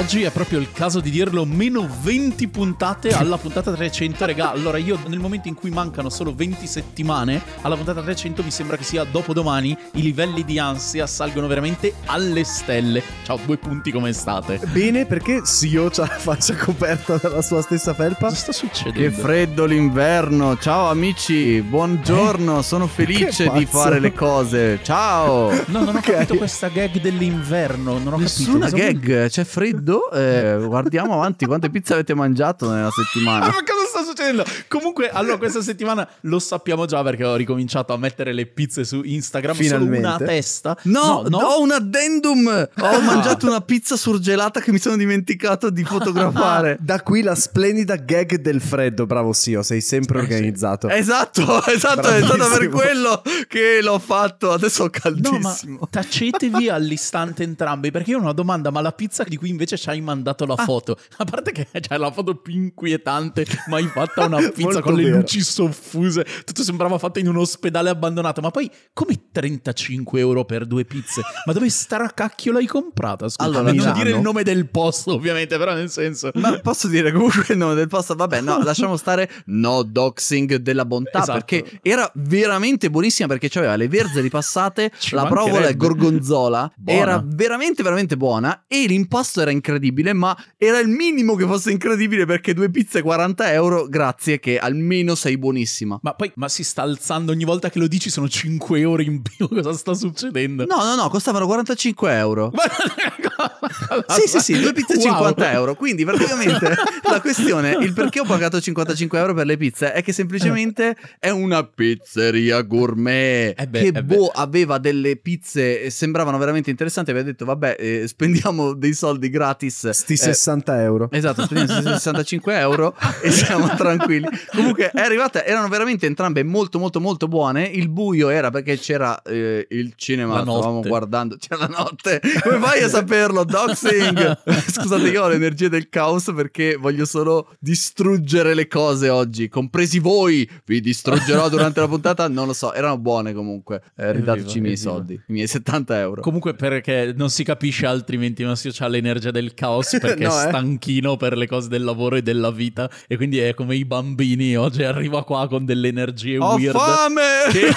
Oggi è proprio il caso di dirlo, meno 20 puntate alla puntata 300, regà. Allora io nel momento in cui mancano solo 20 settimane alla puntata 300 mi sembra che sia dopodomani, i livelli di ansia salgono veramente alle stelle. Ciao, due punti come state? Bene, perché Sio ha la faccia coperta dalla sua stessa felpa? Cosa sta succedendo? Che freddo l'inverno. Ciao amici, buongiorno, eh? sono felice di fare le cose. Ciao! No, non okay. ho capito questa gag dell'inverno, non ho Nessuna capito. Nessuna gag, c'è freddo freddo. Eh, eh, guardiamo avanti quante pizze avete mangiato nella settimana. Ma cosa sta succedendo? Comunque, allora, questa settimana lo sappiamo già perché ho ricominciato a mettere le pizze su Instagram. Finalmente. Solo una testa. No, no, no. ho un addendum. Ho ah. mangiato una pizza surgelata che mi sono dimenticato di fotografare. da qui la splendida gag del freddo. Bravo, Sio, sei sempre eh, organizzato. Esatto, esatto. Bravissimo. È stato per quello che l'ho fatto. Adesso ho caldissimo. No, tacetevi all'istante entrambi perché io ho una domanda, ma la pizza di cui invece ci hai mandato la ah. foto. A parte che c'è la foto più inquietante mai fatta una pizza con le vero. luci soffuse. Tutto sembrava fatto in un ospedale abbandonato. Ma poi come 35 euro per due pizze? Ma dove staracacchio l'hai comprata? Scusa, allora, non dire il nome del posto, ovviamente, però nel senso. Ma posso dire comunque il nome del posto? Vabbè, no, lasciamo stare. No, doxing della bontà. Esatto. Perché era veramente buonissima perché aveva le verze ripassate, la provola e gorgonzola. Buona. Era veramente, veramente buona. E l'impasto era incredibile incredibile, ma era il minimo che fosse incredibile perché due pizze 40 euro, grazie che almeno sei buonissima. Ma poi, ma si sta alzando ogni volta che lo dici sono 5 euro in più, cosa sta succedendo? No, no, no, costavano 45 euro. Ma sì, sì, sì, due pizze wow. 50 euro. Quindi praticamente la questione, il perché ho pagato 55 euro per le pizze è che semplicemente eh è una pizzeria gourmet eh che eh boh aveva delle pizze e sembravano veramente interessanti. Aveva detto vabbè eh, spendiamo dei soldi gratis. Sti 60 eh, euro. Esatto, spendiamo 65 euro e siamo tranquilli. Comunque è arrivata, erano veramente entrambe molto molto molto buone. Il buio era perché c'era eh, il cinema, la stavamo notte. guardando, c'era la notte. Come vai a sapere? Carlo Doxing. Scusate, io ho l'energia del caos perché voglio solo distruggere le cose oggi, compresi voi. Vi distruggerò durante la puntata. Non lo so, erano buone comunque. Eh, ridateci i miei soldi, i miei 70 euro. Comunque, perché non si capisce altrimenti, Massimo ha l'energia del caos perché no, è eh. stanchino eh? per le cose del lavoro e della vita. E quindi è come i bambini oggi arriva qua con delle energie ho weird. fame! Che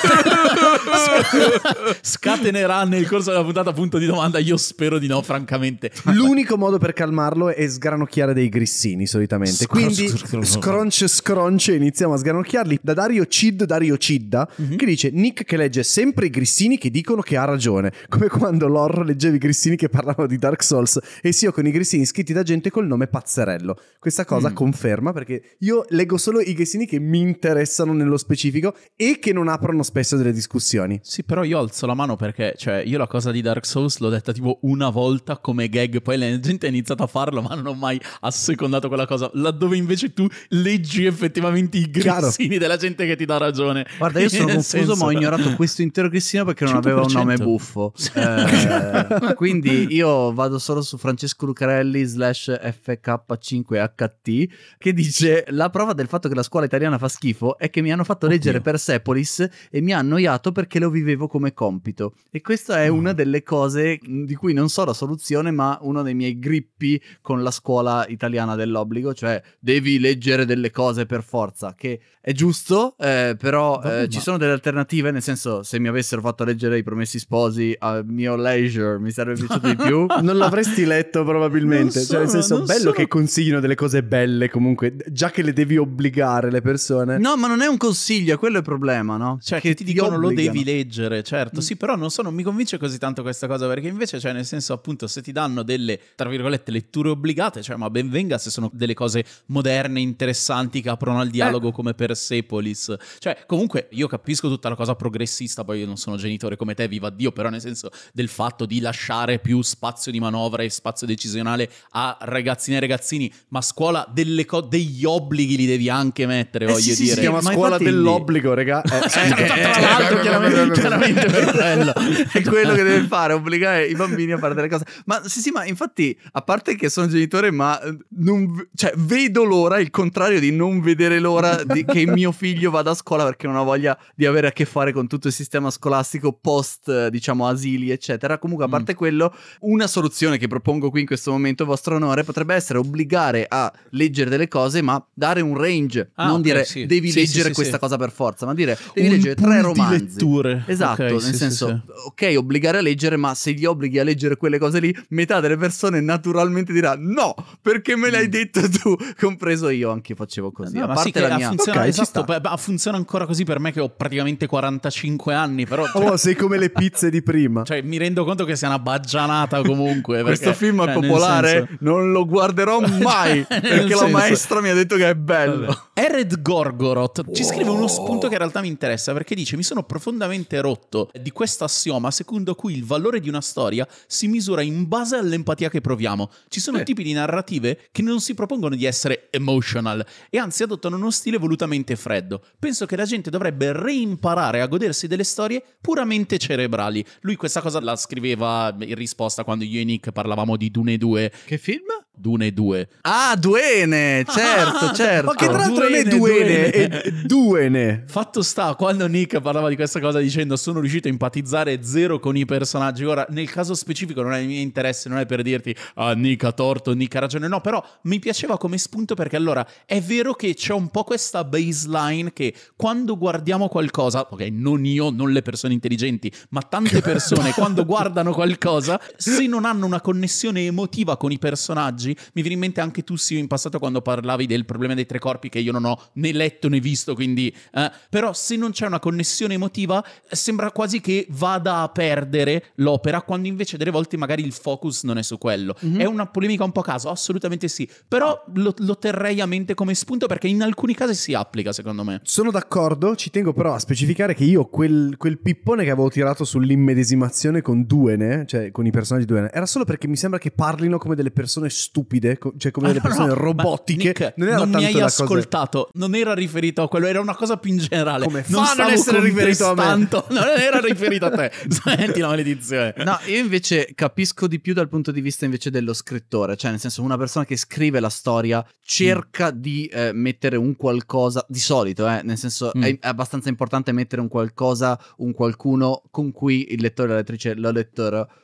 scatenerà nel corso della puntata punto di domanda. Io spero di no, Franco francamente. L'unico modo per calmarlo è sgranocchiare dei grissini solitamente. Quindi scronce scronce iniziamo a sgranocchiarli da Dario Cid Dario Cidda mm-hmm. che dice Nick che legge sempre i grissini che dicono che ha ragione, come quando Lorro leggeva i grissini che parlavano di Dark Souls e sì, io con i grissini scritti da gente col nome Pazzerello. Questa cosa mm. conferma perché io leggo solo i grissini che mi interessano nello specifico e che non aprono spesso delle discussioni. Sì, però io alzo la mano perché cioè io la cosa di Dark Souls l'ho detta tipo una volta giocata come gag, poi la gente ha iniziato a farlo ma non ho mai assecondato quella cosa, laddove invece tu leggi effettivamente i grissini Chiaro. della gente che ti dà ragione. Guarda, io sono confuso senso... ma ho ignorato questo intero grissino perché non 100%. aveva un nome buffo. Eh, quindi io vado solo su Francesco Lucarelli slash FK5HT che dice la prova del fatto che la scuola italiana fa schifo è che mi hanno fatto Oddio. leggere Persepolis e mi ha annoiato perché lo vivevo come compito. E questa è mm. una delle cose di cui non so la soluzione istruzione, ma uno dei miei grippi con la scuola italiana dell'obbligo, cioè devi leggere delle cose per forza, che è giusto, eh, però eh, ci sono delle alternative, nel senso se mi avessero fatto leggere i promessi sposi a mio leisure mi sarebbe piaciuto di più. non l'avresti letto probabilmente, sono, cioè nel senso bello sono... che consiglino delle cose belle comunque, già che le devi obbligare le persone. No, ma non è un consiglio, quello è il problema, no? Cioè che, che ti, ti dicono obbligano. lo devi leggere, certo, mm. sì, però non, so, mi convince così tanto questa cosa perché invece cioè nel senso appunto se ti danno delle, tra virgolette, letture obbligate, cioè ma ben venga se sono delle cose moderne, interessanti, che aprono al dialogo eh. come Persepolis. Cioè, comunque, io capisco tutta la cosa progressista, poi io non sono genitore come te, viva Dio, però nel senso del fatto di lasciare più spazio di manovra e spazio decisionale a ragazzine e ragazzini, ma scuola delle co- degli obblighi li devi anche mettere, eh voglio sì, dire. Sì, si chiama ma scuola dell'obbligo, regà. Eh, sì, eh, tra l'altro, chiaramente, chiaramente per quello. È quello che deve fare, obbligare i bambini a fare delle cose. Ma sì, sì, ma infatti, a parte che sono genitore, ma ehm, non, cioè, vedo l'ora, il contrario di non vedere l'ora di, che mio figlio vada a scuola perché non ha voglia di avere a che fare con tutto il sistema scolastico post, eh, diciamo, asili, eccetera. Comunque, a mm. parte mm. quello, una soluzione che propongo qui in questo momento, vostro onore, potrebbe essere obbligare a leggere delle cose, ma dare un range, ah, non okay, dire sì. devi sì, leggere sì, questa cosa per forza, ma dire devi un leggere tre romanzi. letture. Esatto, okay, nel senso, ok, obbligare a leggere, ma se gli obblighi a leggere quelle cose lì, metà delle persone naturalmente dirà no, perché me l'hai mm. detto tu, compreso io anche facevo così. No, eh, a parte sì, la mia... funziona, okay, esatto, funziona ancora così per me che ho praticamente 45 anni, però... Cioè... Oh, sei come le pizze di prima. Cioè, mi rendo conto che sia una baggianata comunque. Perché, Questo film è cioè, popolare, senso... non lo guarderò mai, cioè, perché senso... la maestra mi ha detto che è bello. Vabbè. Ered Gorgoroth oh. ci scrive uno spunto che in realtà mi interessa, perché dice mi sono profondamente rotto di questo assioma secondo cui il valore di una storia si misura in in base all'empatia che proviamo. Ci sono sì. tipi di narrative che non si propongono di essere emotional e anzi adottano uno stile volutamente freddo. Penso che la gente dovrebbe reimparare a godersi delle storie puramente cerebrali. Lui questa cosa la scriveva in risposta quando io e Nick parlavamo di Dune 2. Che film? Dune 2. Ah, Duene, certo, certo. Ma certo. che tra l'altro non è Duene, è Duene. Fatto sta, quando Nick parlava di questa cosa dicendo sono riuscito a empatizzare zero con i personaggi, ora nel caso specifico non è il mio interesse, non è per dirti ah Nick ha torto, Nick ha ragione, no, però mi piaceva come spunto perché allora è vero che c'è un po' questa baseline che quando guardiamo qualcosa, ok, non io, non le persone intelligenti, ma tante persone quando guardano qualcosa, se non hanno una connessione emotiva con i personaggi, personaggi. Mi viene in mente anche tu, Sio, in passato quando parlavi del problema dei tre corpi che io non ho né letto né visto, quindi... Eh, però se non c'è una connessione emotiva, eh, sembra quasi che vada a perdere l'opera, quando invece delle volte magari il focus non è su quello. Mm-hmm. È una polemica un po' a caso, assolutamente sì, però lo, lo terrei a mente come spunto perché in alcuni casi si applica, secondo me. Sono d'accordo, ci tengo però a specificare che io quel, quel pippone che avevo tirato sull'immedesimazione con Duene, cioè con i personaggi di Duene, era solo perché mi sembra che parlino come delle persone stupide stupide, cioè come delle persone no, robotiche. Nick, non, non mi hai ascoltato, cosa... non era riferito a quello, era una cosa più in generale. Come non fa non essere riferito a me? non era riferito a te. Senti la maledizione. No, io invece capisco di più dal punto di vista invece dello scrittore, cioè nel senso una persona che scrive la storia cerca mm. di eh, mettere un qualcosa di solito, eh, nel senso mm. è abbastanza importante mettere un qualcosa, un qualcuno con cui il lettore, la lettrice, la lettore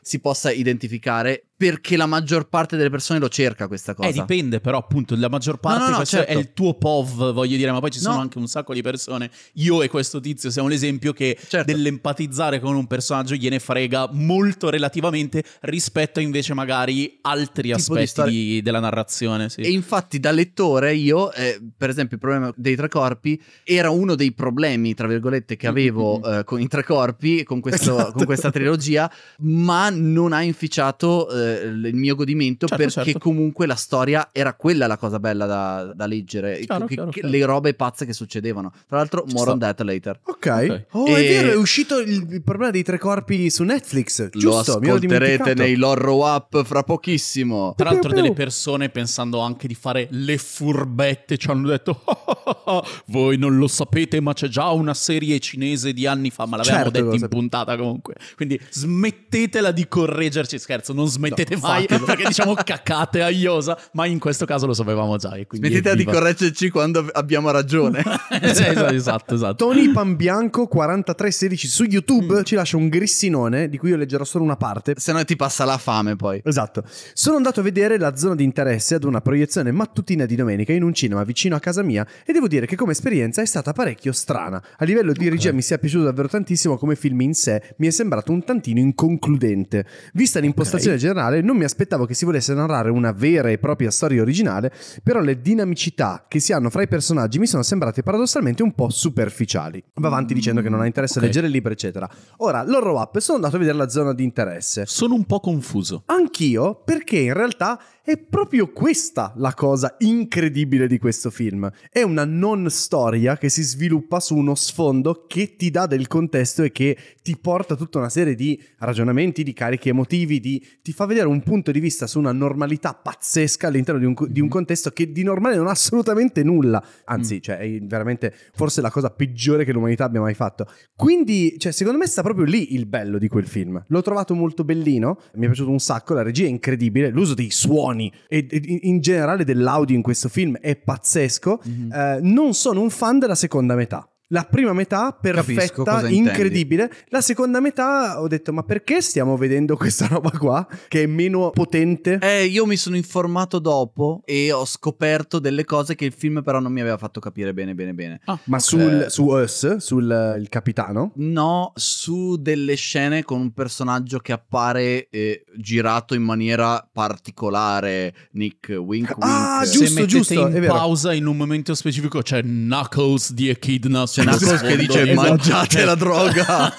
si possa identificare perché la maggior parte delle persone lo cerca questa eh, cosa. Eh, dipende, però, appunto, la maggior parte no, no, no, certo. è il tuo POV, voglio dire, ma poi ci sono anche un sacco di persone. Io e questo tizio siamo l'esempio che certo. dell'empatizzare con un personaggio gliene frega molto relativamente rispetto invece magari altri tipo aspetti di della narrazione. Sì. E infatti, da lettore, io, eh, per esempio, il problema dei tre corpi era uno dei problemi, tra virgolette, che avevo eh, con i tre corpi, con, questo, esatto. con questa trilogia, ma non ha inficiato eh, eh, il mio godimento certo, perché certo. comunque la storia era quella la cosa bella da, da leggere, chiaro, che, chiaro, chiaro. le robe pazze che succedevano. Tra l'altro, Ci more sta. on that later. Ok. okay. Oh, e... è vero, è uscito il, il, problema dei tre corpi su Netflix. Giusto, lo ascolterete nei loro app fra pochissimo. Tra l'altro delle persone pensando anche di fare le furbette ci hanno detto ah, ah, ah, voi non lo sapete, ma c'è già una serie cinese di anni fa, ma l'avevamo certo, detto in puntata comunque. Quindi smettetela di correggerci, scherzo, non smettetela smettete mai Fatelo. perché diciamo caccate a Iosa, ma in questo caso lo sapevamo già. E Smettete di correggerci quando abbiamo ragione. esatto, esatto, esatto. Tony Pambianco 4316 su YouTube mm. ci lascia un grissinone di cui io leggerò solo una parte. Se no ti passa la fame poi. Esatto. Sono andato a vedere la zona di interesse ad una proiezione mattutina di domenica in un cinema vicino a casa mia e devo dire che come esperienza è stata parecchio strana. A livello di okay. regia mi sia piaciuto davvero tantissimo come film in sé, mi è sembrato un tantino inconcludente. Vista l'impostazione okay. generale originale, non mi aspettavo che si volesse narrare una vera e propria storia originale, però le dinamicità che si hanno fra i personaggi mi sono sembrate paradossalmente un po' superficiali. Va avanti dicendo che non ha interesse okay. a leggere il libro, eccetera. Ora, loro up, sono andato a vedere la zona di interesse. Sono un po' confuso. Anch'io, perché in realtà è proprio questa la cosa incredibile di questo film. È una non storia che si sviluppa su uno sfondo che ti dà del contesto e che ti porta tutta una serie di ragionamenti, di carichi emotivi, di... ti fa vedere un punto di vista su una normalità pazzesca all'interno di un, di un mm-hmm. contesto che di normale non ha assolutamente nulla. Anzi, mm. cioè, è veramente forse la cosa peggiore che l'umanità abbia mai fatto. Quindi, cioè, secondo me sta proprio lì il bello di quel film. L'ho trovato molto bellino, mi è piaciuto un sacco, la regia è incredibile, l'uso dei suoni suoni e, e in generale dell'audio in questo film è pazzesco, mm-hmm. eh, non sono un fan della seconda metà. La prima metà perfetta, incredibile. Intendi. La seconda metà ho detto: ma perché stiamo vedendo questa roba qua? Che è meno potente. Eh, io mi sono informato dopo e ho scoperto delle cose che il film, però, non mi aveva fatto capire bene bene bene. Ah, ma okay. sul, su Us, sul il capitano? No, su delle scene con un personaggio che appare eh, girato in maniera particolare. Nick Wink Wink. Ah, giusto, Se giusto. in pausa in un momento specifico c'è Knuckles di Echidna Xenakos che dice esatto. mangiate la droga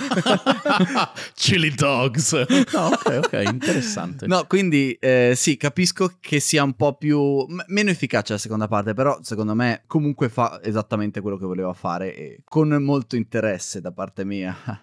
chili dogs no, ok ok interessante no quindi eh, sì capisco che sia un po' più m- meno efficace la seconda parte però secondo me comunque fa esattamente quello che voleva fare e con molto interesse da parte mia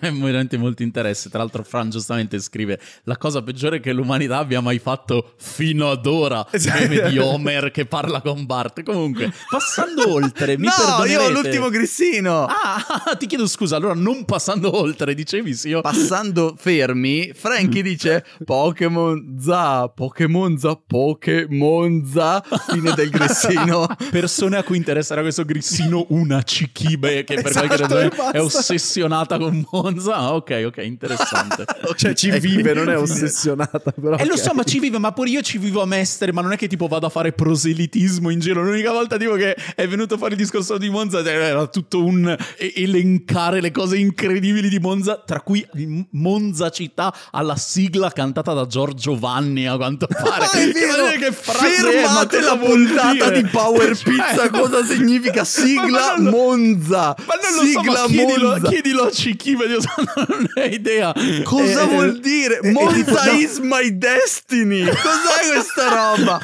veramente molto interesse tra l'altro Fran giustamente scrive la cosa peggiore che l'umanità abbia mai fatto fino ad ora meme di Homer che parla con Bart comunque passando oltre mi no, perdonerete io l'ultimo gris Messino. Ah, ti chiedo scusa, allora non passando oltre, dicevi sì. Io... Passando fermi, Frankie mm. dice Pokémon za, Pokémon za, Pokémon za, fine del grissino. Persone a cui interesserà questo grissino, una cichibe che per esatto, qualche ragione è ossessionata con Monza. Ah, ok, ok, interessante. cioè ci ecco, vive, non è ossessionata però. E okay. lo so, ma ci vive, ma pure io ci vivo a Mestre, ma non è che tipo vado a fare proselitismo in giro. L'unica volta tipo che è venuto a fare il discorso di Monza eh, era tu tutto un elencare le cose incredibili di Monza, tra cui Monza città alla sigla cantata da Giorgio Vanni a quanto pare. Ah, è vero. Che, che eh, Fermate la puntata di Power cioè, Pizza, cosa significa sigla ma Monza? Ma non sigla so, ma chiedilo, Monza. chiedilo a Cicchiva, ma santo, non ne ho idea. Cosa eh, vuol eh, dire? Eh, Monza eh, is no. my destiny. Cos'è questa roba?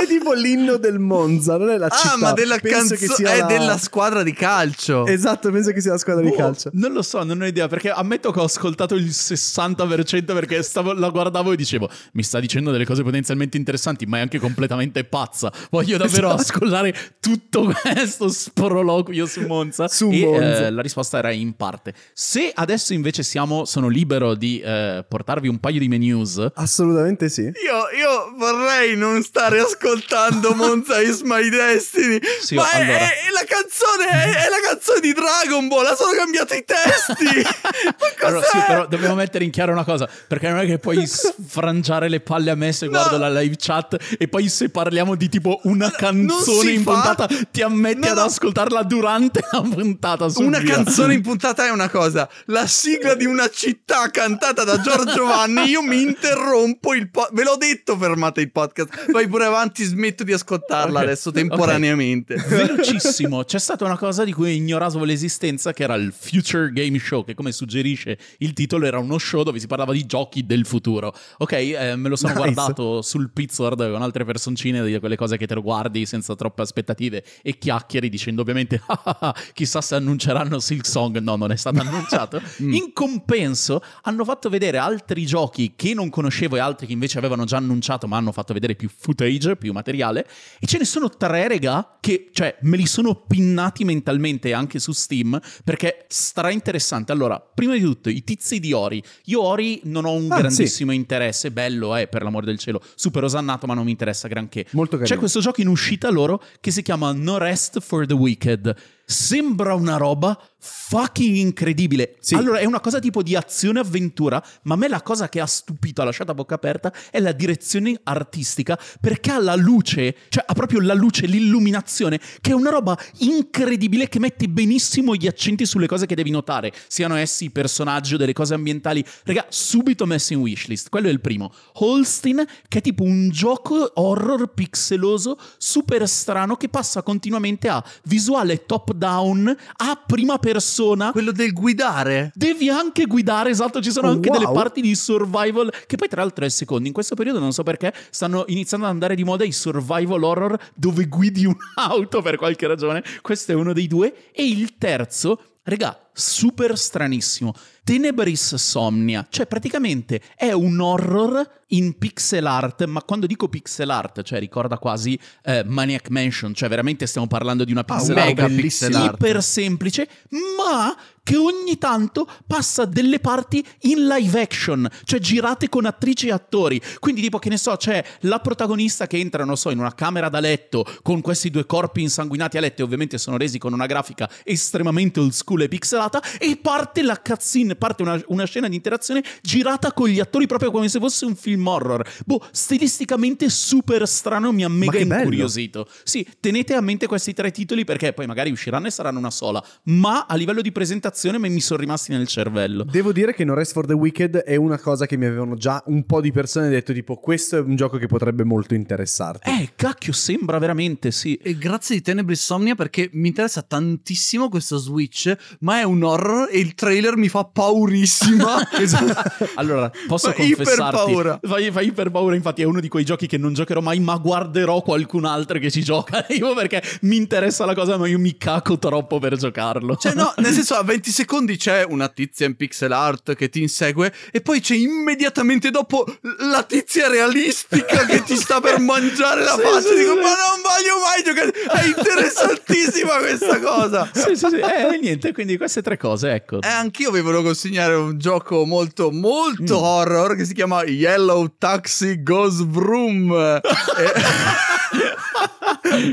è tipo l'inno del Monza, non è la ah, città. Ah, ma della canzone, è eh, la... della squadra squadra di calcio. Esatto, penso che sia la squadra boh, di calcio. Non lo so, non ho idea, perché ammetto che ho ascoltato il 60% perché stavo, la guardavo e dicevo, mi sta dicendo delle cose potenzialmente interessanti, ma è anche completamente pazza. Voglio davvero esatto. ascoltare tutto questo sproloquio su Monza. Su e, Monza. Eh, la risposta era in parte. Se adesso invece siamo, sono libero di eh, portarvi un paio di menus. Assolutamente sì. Io, io vorrei non stare ascoltando Monza is my destiny. Sì, ma allora. è, è la canzone canzone è, è, la canzone di Dragon Ball, ha solo cambiato i testi. Ma cos'è? Però, sì, però dobbiamo mettere in chiaro una cosa, perché non è che puoi sfrangiare le palle a me se no. guardo la live chat e poi se parliamo di tipo una canzone in puntata ti ammetti no, ad ascoltarla durante la puntata. Una canzone in puntata è una cosa, la sigla di una città cantata da Giorgio Vanni, io mi interrompo il podcast. Ve l'ho detto, fermate il podcast. Vai pure avanti, smetto di ascoltarla okay. adesso temporaneamente. Okay. Velocissimo, c'è stato stata una cosa di cui ignoravo l'esistenza, che era il Future Game Show, che come suggerisce il titolo era uno show dove si parlava di giochi del futuro. Ok, eh, me lo sono nice. guardato sul Pizzord con altre personcine, di quelle cose che te lo guardi senza troppe aspettative e chiacchieri dicendo ovviamente ah, ah, ah, chissà se annunceranno Silk Song, no, non è stato annunciato. mm. In compenso hanno fatto vedere altri giochi che non conoscevo e altri che invece avevano già annunciato, ma hanno fatto vedere più footage, più materiale, e ce ne sono tre, rega che cioè me li sono pinnati allenati mentalmente anche su Steam perché sarà interessante. Allora, prima di tutto, i tizi di Ori. Io Ori non ho un ah, grandissimo sì. interesse, bello eh, per l'amore del cielo, super osannato ma non mi interessa granché. Molto carino. C'è questo gioco in uscita loro che si chiama No Rest for the Wicked sembra una roba fucking incredibile. Sì. Allora, è una cosa tipo di azione-avventura, ma a me la cosa che ha stupito, ha lasciato a bocca aperta, è la direzione artistica, perché ha la luce, cioè ha proprio la luce, l'illuminazione, che è una roba incredibile che mette benissimo gli accenti sulle cose che devi notare, siano essi personaggi o delle cose ambientali. Raga, subito messo in wishlist, quello è il primo. Holstein, che è tipo un gioco horror pixeloso, super strano, che passa continuamente a visuale top top-down a prima persona. Quello del guidare. Devi anche guidare, esatto. Ci sono anche wow. delle parti di survival, che poi tra l'altro è il secondo. In questo periodo, non so perché, stanno iniziando ad andare di moda i survival horror dove guidi un'auto per qualche ragione. Questo è uno dei due. E il terzo, regà, super stranissimo. Tenebris Somnia, cioè praticamente è un horror in pixel art, ma quando dico pixel art, cioè ricorda quasi eh, Maniac Mansion, cioè veramente stiamo parlando di una ah, pixel ah, art, mega pixel art iper semplice, ma che ogni tanto passa delle parti in live action, cioè girate con attrici e attori. Quindi tipo che ne so, c'è la protagonista che entra, non so, in una camera da letto con questi due corpi insanguinati a letto e ovviamente sono resi con una grafica estremamente old school e pixel art girata e parte la cutscene, parte una, una, scena di interazione girata con gli attori proprio come se fosse un film horror. Boh, stilisticamente super strano, mi ha mega incuriosito. Bello. Sì, tenete a mente questi tre titoli perché poi magari usciranno e saranno una sola, ma a livello di presentazione mi sono rimasti nel cervello. Devo dire che No Rest for the Wicked è una cosa che mi avevano già un po' di persone detto tipo questo è un gioco che potrebbe molto interessarti. Eh, cacchio, sembra veramente, sì. E grazie di Tenebris Somnia perché mi interessa tantissimo questo Switch, ma è un un e il trailer mi fa paurissima. esatto. Allora, posso fa confessarti. Iper paura. Fa, fa iper paura, infatti è uno di quei giochi che non giocherò mai, ma guarderò qualcun altro che ci gioca. Io perché mi interessa la cosa, ma io mi caco troppo per giocarlo. Cioè no, nel senso a 20 secondi c'è una tizia in pixel art che ti insegue e poi c'è immediatamente dopo la tizia realistica che ti sta per mangiare la sì, faccia. Sì, Dico, sì. ma non voglio mai giocare. È interessantissima questa cosa. Sì, sì, sì. Eh, niente, quindi questo è tre cose, ecco. Eh, anch'io vi volevo consegnare un gioco molto, molto mm. horror che si chiama Yellow Taxi Goes Vroom. e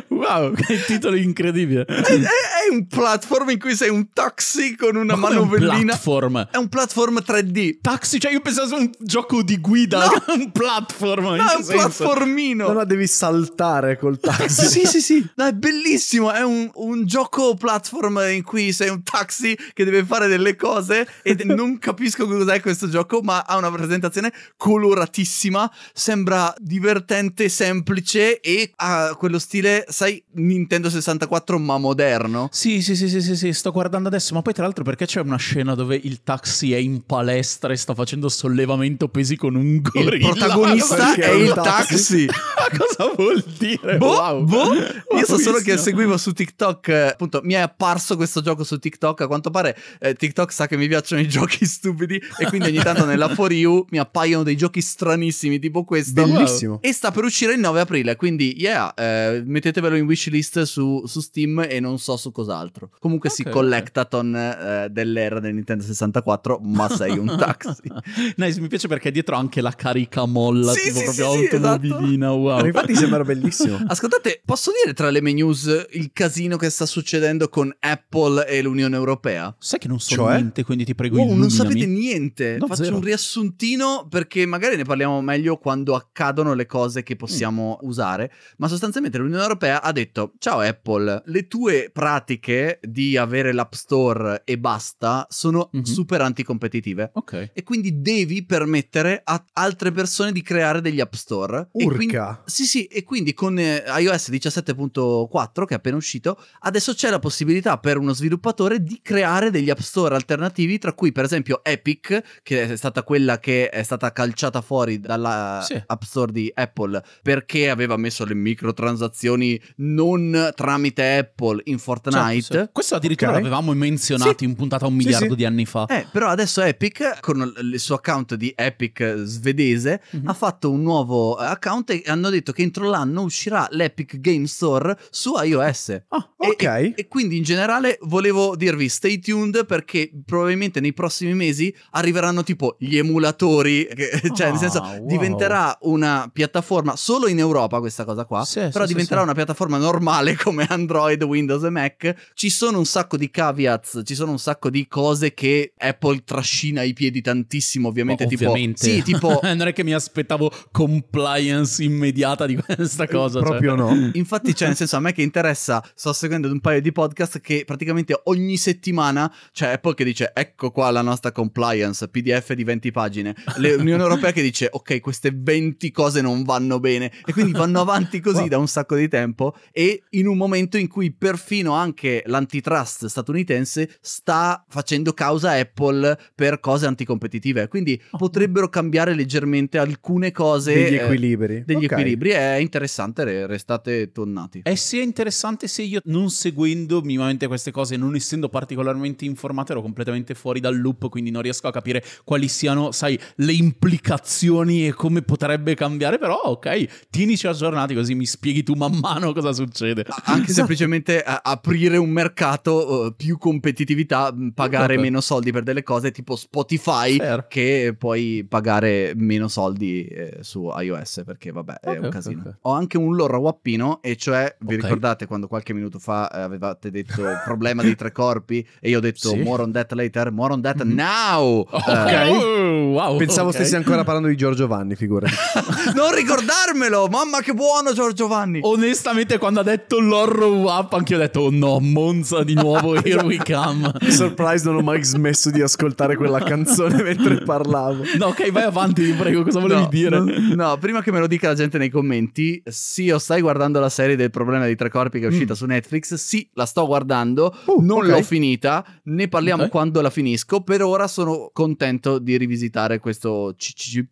wow, che titolo incredibile! È, è, è, un platform in cui sei un taxi con una Ma manovellina. È un platform? È un platform 3D. Taxi? Cioè, io pensavo un gioco di guida. No. un platform. No, è un senso? platformino. No, devi saltare col taxi. sì, sì, sì. No, è bellissimo. È un, un, gioco platform in cui sei un taxi che deve fare delle cose. E non capisco cos'è questo gioco, ma ha una presentazione coloratissima. Sembra divertente, semplice e ha quello stile, sai, Nintendo 64 ma moderno. Sì, sì, sì, sì, sì, sì, sto guardando adesso, ma poi tra l'altro perché c'è una scena dove il taxi è in palestra e sta facendo sollevamento pesi con un gorilla. Il protagonista è il taxi. taxi. Cosa vuol dire? Boh, wow. boh. Io so solo che seguivo su TikTok, eh, appunto, mi è apparso questo gioco su TikTok, a quanto pare eh, TikTok sa che mi piacciono i giochi stupidi e quindi ogni tanto nella For You mi appaiono dei giochi stranissimi tipo questo. Bellissimo. E sta per uscire il 9 aprile, quindi yeah, eh, mettetevelo in wishlist su, su Steam e non so su cos'altro. Comunque okay, si collectaton okay. eh, dell'era del Nintendo 64, ma sei un taxi. nice, mi piace perché dietro anche la carica molla, sì, tipo sì, proprio sì, esatto. automobilina, esatto. wow. Infatti sembra bellissimo. Ascoltate, posso dire tra le menus il casino che sta succedendo con Apple e l'Unione Europea? Sai che non so cioè? niente, quindi ti prego wow, oh, illuminami. non sapete niente. No, Faccio zero. un riassuntino perché magari ne parliamo meglio quando accadono le cose che possiamo mm. usare, ma sostanzialmente l'Unione Europea ha detto: Ciao Apple, le tue pratiche di avere l'App Store e basta sono mm-hmm. super anticompetitive. Ok. E quindi devi permettere a altre persone di creare degli App Store. Urca. Quindi, sì, sì, e quindi con eh, iOS 17.4 che è appena uscito, adesso c'è la possibilità per uno sviluppatore di creare degli App Store alternativi, tra cui per esempio Epic, che è stata quella che è stata calciata fuori dalla sì. App Store di Apple perché aveva messo le microtransazioni transazioni non tramite Apple in Fortnite. Cioè, Questo addirittura okay. l'avevamo menzionato sì. in puntata un miliardo sì, di anni fa. Eh, però adesso Epic, con il suo account di Epic svedese, mm-hmm. ha fatto un nuovo account e hanno detto che entro l'anno uscirà l'Epic Game Store su iOS. Ah, ok. E, e, e quindi in generale volevo dirvi stay tuned perché probabilmente nei prossimi mesi arriveranno tipo gli emulatori, che, ah, cioè nel senso ah, wow. diventerà una piattaforma solo in Europa questa cosa qua, sì, però sì, diventerà diventerà sì. una piattaforma normale come Android, Windows e Mac, ci sono un sacco di caveats, ci sono un sacco di cose che Apple trascina ai piedi tantissimo, ovviamente. Oh, tipo, Sì, tipo... non è che mi aspettavo compliance immediata di questa eh, cosa. Cioè. Proprio cioè. no. Infatti, cioè, nel senso, a me che interessa, sto seguendo un paio di podcast che praticamente ogni settimana c'è Apple che dice, ecco qua la nostra compliance, PDF di 20 pagine. L'Unione Europea che dice, ok, queste 20 cose non vanno bene. E quindi vanno avanti così da un sacco sacco di tempo e in un momento in cui perfino anche l'antitrust statunitense sta facendo causa a Apple per cose anticompetitive. Quindi oh. potrebbero cambiare leggermente alcune cose. Degli eh, equilibri. Eh, degli okay. equilibri. È interessante, restate tonnati. È eh, sia interessante se io non seguendo minimamente queste cose, non essendo particolarmente informato, ero completamente fuori dal loop, quindi non riesco a capire quali siano, sai, le implicazioni e come potrebbe cambiare, però ok, tienici aggiornati così mi spieghi tu tu man mano cosa succede. Anche semplicemente eh, aprire un mercato, eh, più competitività, pagare meno soldi per delle cose tipo Spotify Fair. Certo. che puoi pagare meno soldi eh, su iOS perché vabbè okay, è un casino. Okay. Ho anche un loro guappino e cioè vi okay. ricordate quando qualche minuto fa avevate detto problema dei tre corpi e io ho detto sì. more on that later, more on that mhm. now. Ok. Uh, wow, Pensavo stessi ancora parlando di Giorgio Vanni, figura. non ricordarmelo, mamma che buono Giorgio Vanni onestamente, quando ha detto l'horror up, anche io ho detto, oh no, Monza di nuovo, here we come. Surprise, non ho mai smesso di ascoltare quella canzone mentre parlavo. No, ok, vai avanti, ti prego, cosa volevi no, dire? No, no, prima che me lo dica la gente nei commenti, sì, o stai guardando la serie del problema dei tre corpi che è mm. uscita mm. su Netflix, sì, la sto guardando, uh, non okay. l'ho finita, ne parliamo okay. quando la finisco, per ora sono contento di rivisitare questo CCCP,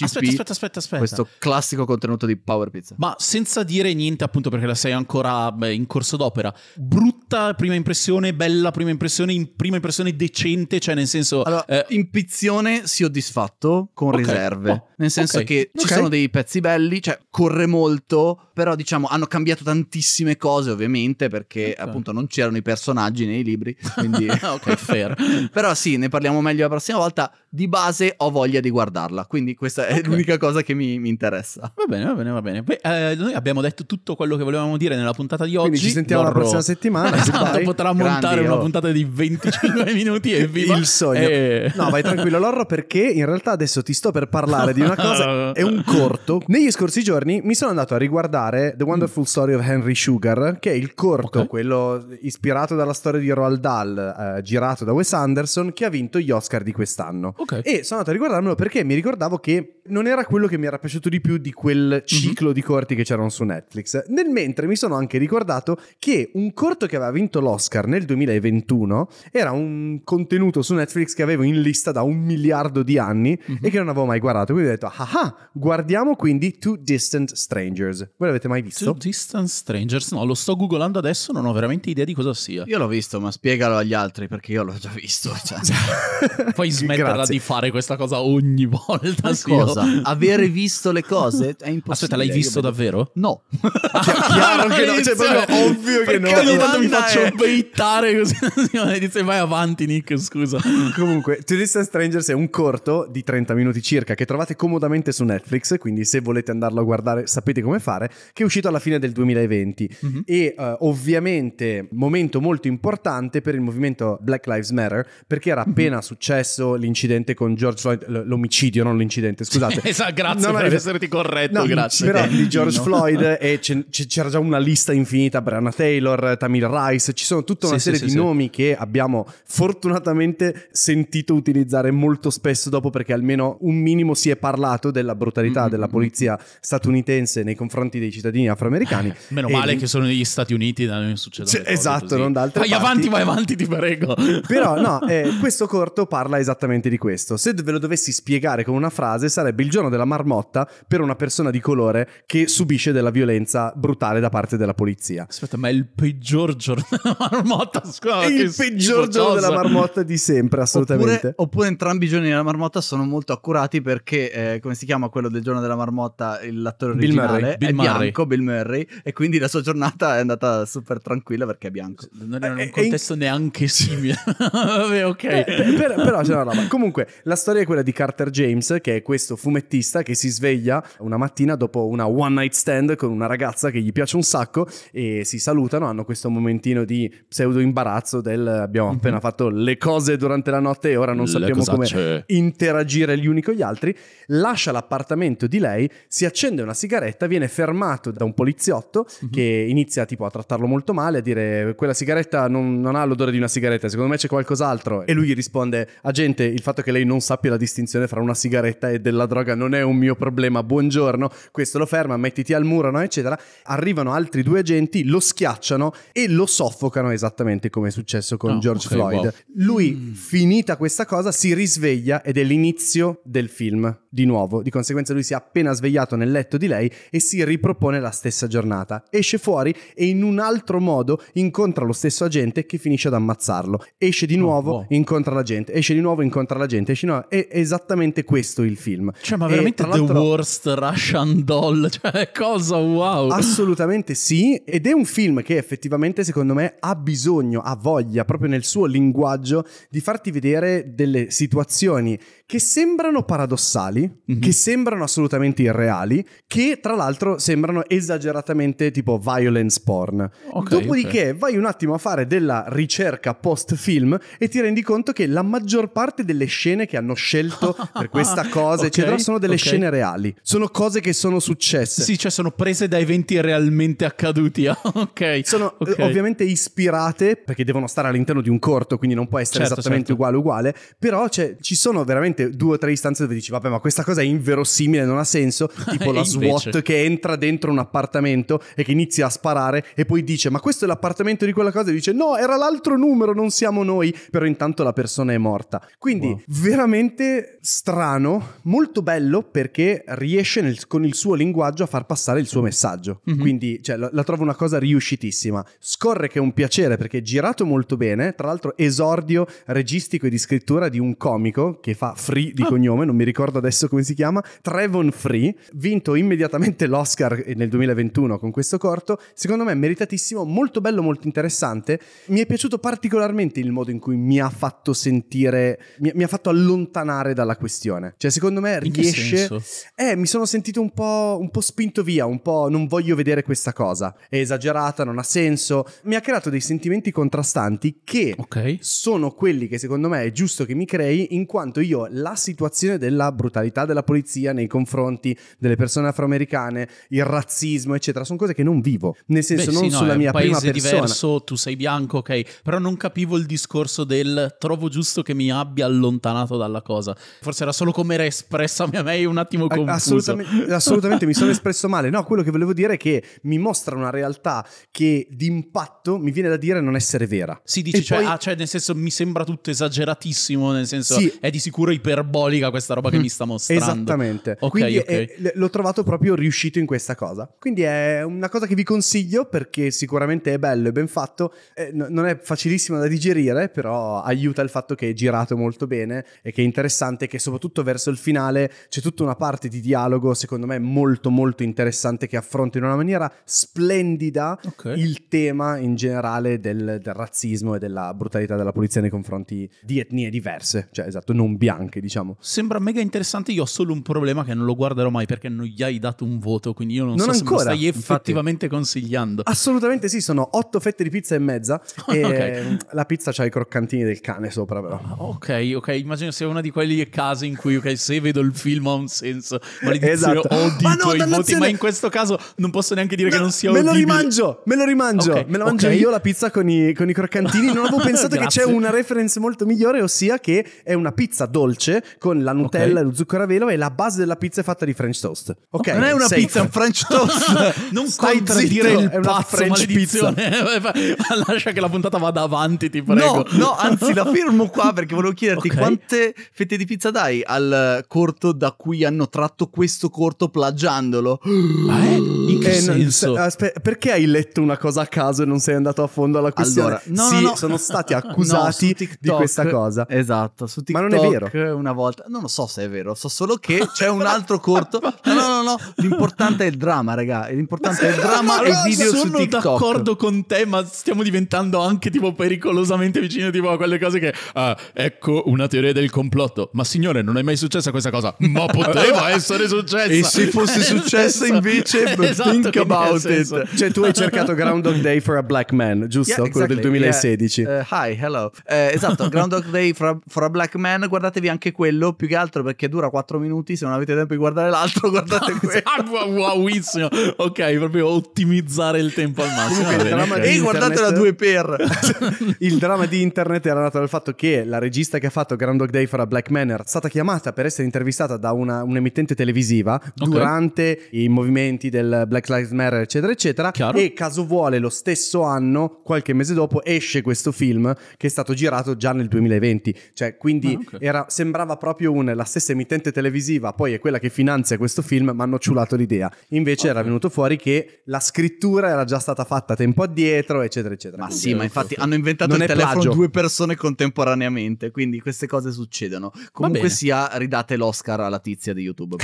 aspetta, aspetta, aspetta, aspetta. questo classico contenuto di Power Pizza. Ma senza dire dire niente appunto perché la sei ancora beh, in corso d'opera. Brutta prima impressione, bella prima impressione, in prima impressione decente, cioè nel senso... Allora, eh... Impizione disfatto con okay. riserve, oh. nel senso okay. che okay. ci sono dei pezzi belli, cioè corre molto, però diciamo hanno cambiato tantissime cose ovviamente perché appunto non c'erano i personaggi nei libri, quindi... ok, fair. però sì, ne parliamo meglio la prossima volta. Di base ho voglia di guardarla, quindi questa è l'unica cosa che mi, mi interessa. Va bene, va bene, va bene. Beh, eh, noi abbiamo detto detto tutto quello che volevamo dire nella puntata di oggi. Quindi ci sentiamo Dorro. la prossima settimana. Esatto, potrà Grandi, montare oh. una puntata di 25 minuti e via. Il sogno. E... Eh. No, vai tranquillo Lorro perché in realtà adesso ti sto per parlare di una cosa, è un corto. Negli scorsi giorni mi sono andato a riguardare The Wonderful Story of Henry Sugar, che è il corto, okay. quello ispirato dalla storia di Roald Dahl, eh, girato da Wes Anderson, che ha vinto gli Oscar di quest'anno. Okay. E sono andato a riguardarmelo perché mi ricordavo che non era quello che mi era piaciuto di più di quel mhm. ciclo mm-hmm. di corti che c'erano su Netflix. Netflix. Nel mentre mi sono anche ricordato che un corto che aveva vinto l'Oscar nel 2021 era un contenuto su Netflix che avevo in lista da un miliardo di anni mm-hmm. e che non avevo mai guardato. Quindi ho detto, ah guardiamo quindi Two Distant Strangers. Voi l'avete mai visto? Two Distant Strangers? No, lo sto googolando adesso, non ho veramente idea di cosa sia. Io l'ho visto, ma spiegalo agli altri perché io l'ho già visto. Cioè. Puoi smetterla Grazie. di fare questa cosa ogni volta. Sì, cosa? Avere visto le cose è impossibile. Aspetta, l'hai visto io... davvero? No chiaro che no, cioè proprio ovvio che no. Ogni tanto mi faccio è... baittare così. Dice vai avanti Nick, scusa. Comunque, Tourist Distant Strangers è un corto di 30 minuti circa che trovate comodamente su Netflix, quindi se volete andarlo a guardare sapete come fare, che è uscito alla fine del 2020 mm-hmm. e uh, ovviamente momento molto importante per il movimento Black Lives Matter perché era mhm. appena mm-hmm. successo l'incidente con George Floyd, l- l'omicidio, non l'incidente, scusate. esatto, grazie non per avevo... esserti corretto, no, grazie. Però di George Floyd e c'era già una lista infinita, Brianna Taylor, Tamil Rice, ci sono tutta una sì, serie sì, di sì, nomi che abbiamo fortunatamente sentito utilizzare molto spesso dopo perché almeno un minimo si è parlato della brutalità mm-hmm. della mm, polizia mm, statunitense nei confronti dei cittadini afroamericani. Meno male in... che sono negli Stati Uniti da noi succede. Cioè, esatto, così. non da altre vai parti. avanti, vai avanti, ti prego. Però no, eh, questo corto parla esattamente di questo. Se ve lo dovessi spiegare con una frase sarebbe il giorno della marmotta per una persona di colore che subisce della violenza violenza brutale da parte della polizia. Aspetta, ma è il peggior giorno della marmotta a scuola. Il peggior giorno della marmotta di sempre, assolutamente. Oppure, oppure, entrambi i giorni della marmotta sono molto accurati perché, eh, come si chiama quello del giorno della marmotta, l'attore originale Bill Murray. Bill è Murray. bianco, Bill Murray, e quindi la sua giornata è andata super tranquilla perché è bianco. Non era eh, un eh, contesto in... neanche simile. Vabbè, ok. Eh, per, però c'è una roba. Comunque, la storia è quella di Carter James, che è questo fumettista che si sveglia una mattina dopo una one night stand con una ragazza che gli piace un sacco e si salutano, hanno questo momentino di pseudo imbarazzo del abbiamo mm-hmm. appena fatto le cose durante la notte e ora non sappiamo come interagire gli uni con gli altri, lascia l'appartamento di lei, si accende una sigaretta, viene fermato da un poliziotto mm-hmm. che inizia tipo a trattarlo molto male, a dire quella sigaretta non, non ha l'odore di una sigaretta, secondo me c'è qualcos'altro e lui gli risponde agente il fatto che lei non sappia la distinzione fra una sigaretta e della droga non è un mio problema, buongiorno, questo lo ferma, mettiti al muro, no? eccetera, arrivano altri due agenti, lo schiacciano e lo soffocano esattamente come è successo con oh, George okay, Floyd. Wow. Lui, mm. finita questa cosa, si risveglia ed è l'inizio del film di nuovo. Di conseguenza lui si è appena svegliato nel letto di lei e si ripropone la stessa giornata. Esce fuori e in un altro modo incontra lo stesso agente che finisce ad ammazzarlo. Esce di oh, nuovo, oh, wow. incontra la gente, esce di nuovo, incontra la gente, esce di nuovo. È esattamente questo il film. Cioè, ma veramente the worst Russian doll, cioè cosa vuoi? wow. Assolutamente sì, ed è un film che effettivamente secondo me ha bisogno, ha voglia, proprio nel suo linguaggio, di farti vedere delle situazioni che sembrano paradossali, mm-hmm. che sembrano assolutamente irreali, che tra l'altro sembrano esageratamente tipo violence porn. Okay, Dopodiché okay. vai un attimo a fare della ricerca post film e ti rendi conto che la maggior parte delle scene che hanno scelto per questa cosa, okay, eccetera, sono delle scene reali, sono cose che sono successe. Sì, cioè sono prese diverse da eventi realmente accaduti. ok. Sono eh, okay. ovviamente ispirate perché devono stare all'interno di un corto, quindi non può essere certo, esattamente certo. uguale uguale, però cioè, ci sono veramente due o tre istanze dove dici vabbè ma questa cosa è inverosimile, non ha senso, tipo la SWAT che entra dentro un appartamento e che inizia a sparare e poi dice ma questo è l'appartamento di quella cosa e dice no era l'altro numero, non siamo noi, però intanto la persona è morta. Quindi wow. veramente strano, molto bello perché riesce nel, con il suo linguaggio a far passare il suo messaggio messaggio. Mm-hmm. Quindi cioè, la, la, trovo una cosa riuscitissima. Scorre che è un piacere perché è girato molto bene, tra l'altro esordio registico e di scrittura di un comico che fa Free di ah. cognome, non mi ricordo adesso come si chiama, Trevon Free, vinto immediatamente l'Oscar eh, nel 2021 con questo corto, secondo me meritatissimo, molto bello, molto interessante. Mi è piaciuto particolarmente il modo in cui mi ha fatto sentire, mi, mi ha fatto allontanare dalla questione. Cioè secondo me riesce... Eh, mi sono sentito un po', un po' spinto via, un po' non voglio vedere questa cosa. È esagerata, non ha senso. Mi ha creato dei sentimenti contrastanti che okay. sono quelli che secondo me è giusto che mi crei, in quanto io la situazione della brutalità della polizia nei confronti delle persone afroamericane, il razzismo, eccetera, sono cose che non vivo. Nel senso, Beh, non sì, no, sulla mia prima persona. diverso, tu sei bianco, ok, però non capivo il discorso del trovo giusto che mi abbia allontanato dalla cosa. Forse era solo come era espressa a me, un attimo confuso. Assolutamente, assolutamente mi sono espresso male. No, quello che volevo dire è che mi mostra una realtà che d'impatto mi viene da dire non essere vera. Si dice, cioè, poi... ah, cioè, nel senso, mi sembra tutto esageratissimo, nel senso, sì. è di sicuro iperbolica questa roba che mm. mi sta mostrando. Esattamente. Ok, Quindi okay. È, eh, l'ho trovato proprio riuscito in questa cosa. Quindi è una cosa che vi consiglio perché sicuramente è bello e ben fatto. Eh, n- non è facilissimo da digerire, però aiuta il fatto che è girato molto bene e che è interessante, che soprattutto verso il finale c'è tutta una parte di dialogo, secondo me, molto molto interessante Che perché affronta in una maniera splendida okay. il tema in generale del, del, razzismo e della brutalità della polizia nei confronti di etnie diverse, cioè esatto, non bianche diciamo. Sembra mega interessante, io ho solo un problema che non lo guarderò mai perché non gli hai dato un voto, quindi io non, non so ancora, se lo stai effettivamente infatti. consigliando. Assolutamente sì, sono otto fette di pizza e mezza e okay. la pizza c'ha i croccantini del cane sopra però. Ok, ok, immagino sia una di quelle casi in cui ok, se vedo il film ha un senso, maledizione esatto. ho dito ma no, i voti, ma in questo caso caso non posso neanche dire no, che non sia odibile. Me lo rimangio, me lo rimangio. Okay, me lo mangio okay. io la pizza con i, con i croccantini. Non avevo pensato che c'è una reference molto migliore, ossia che è una pizza dolce con la Nutella, okay. lo zucchero a velo e la base della pizza è fatta di French toast. Ok. Non è una safe. pizza French toast. non Stai contraddire zitto, il è pazzo, French pizza. Lascia che la puntata vada avanti, ti prego. No, no, anzi la fermo qua perché volevo chiederti quante fette di pizza dai al corto da cui hanno tratto questo corto plagiandolo. ma ah, è eh, In che eh, senso? Non, aspe- perché hai letto una cosa a caso e non sei andato a fondo alla questione? Allora, no, sì, no, no. sono stati accusati TikTok, di questa cosa. Esatto, su TikTok. Ma non è vero. Una volta, non lo so se è vero, so solo che c'è un altro corto. No, no, no, no. l'importante è il dramma, raga. L'importante è il dramma e il video su TikTok. Sono d'accordo con te, ma stiamo diventando anche tipo pericolosamente vicini tipo a quelle cose che ah, ecco una teoria del complotto. Ma signore, non è mai successa questa cosa. Ma poteva essere successa. e se fosse successa invece esatto, think about it. Cioè, tu hai cercato Groundhog Day for a Black Man, giusto? Yeah, Quello del 2016. Yeah. Uh, hi, hello. Eh, esatto, Groundhog Day for a, for a, Black Man. Guardatevi anche quello, più che altro perché dura 4 minuti. Se non avete tempo di guardare l'altro, guardate no, quello. Ah, esatto. wowissimo. Ok, proprio ottimizzare il tempo al massimo. Comunque, bene, okay. E guardate la 2 per. il dramma di internet era nato dal fatto che la regista che ha fatto Groundhog Day for a Black Man era stata chiamata per essere intervistata da una, un'emittente televisiva okay. durante i movimenti del Black Lives Matter, eccetera, eccetera. Chiaro. E caso vuole, lo stesso anno, qualche mese dopo, esce questo film che è stato girato già nel 2020. Cioè, quindi ah, okay. era, sembrava proprio un, la stessa emittente televisiva, poi è quella che finanzia questo film, ma hanno ciulato l'idea. Invece okay. era venuto fuori che la scrittura era già stata fatta tempo addietro, eccetera, eccetera. Ma quindi sì, ma infatti hanno inventato non il telefono plagio. due persone contemporaneamente, quindi queste cose succedono. Comunque sia, ridate l'Oscar alla tizia di YouTube.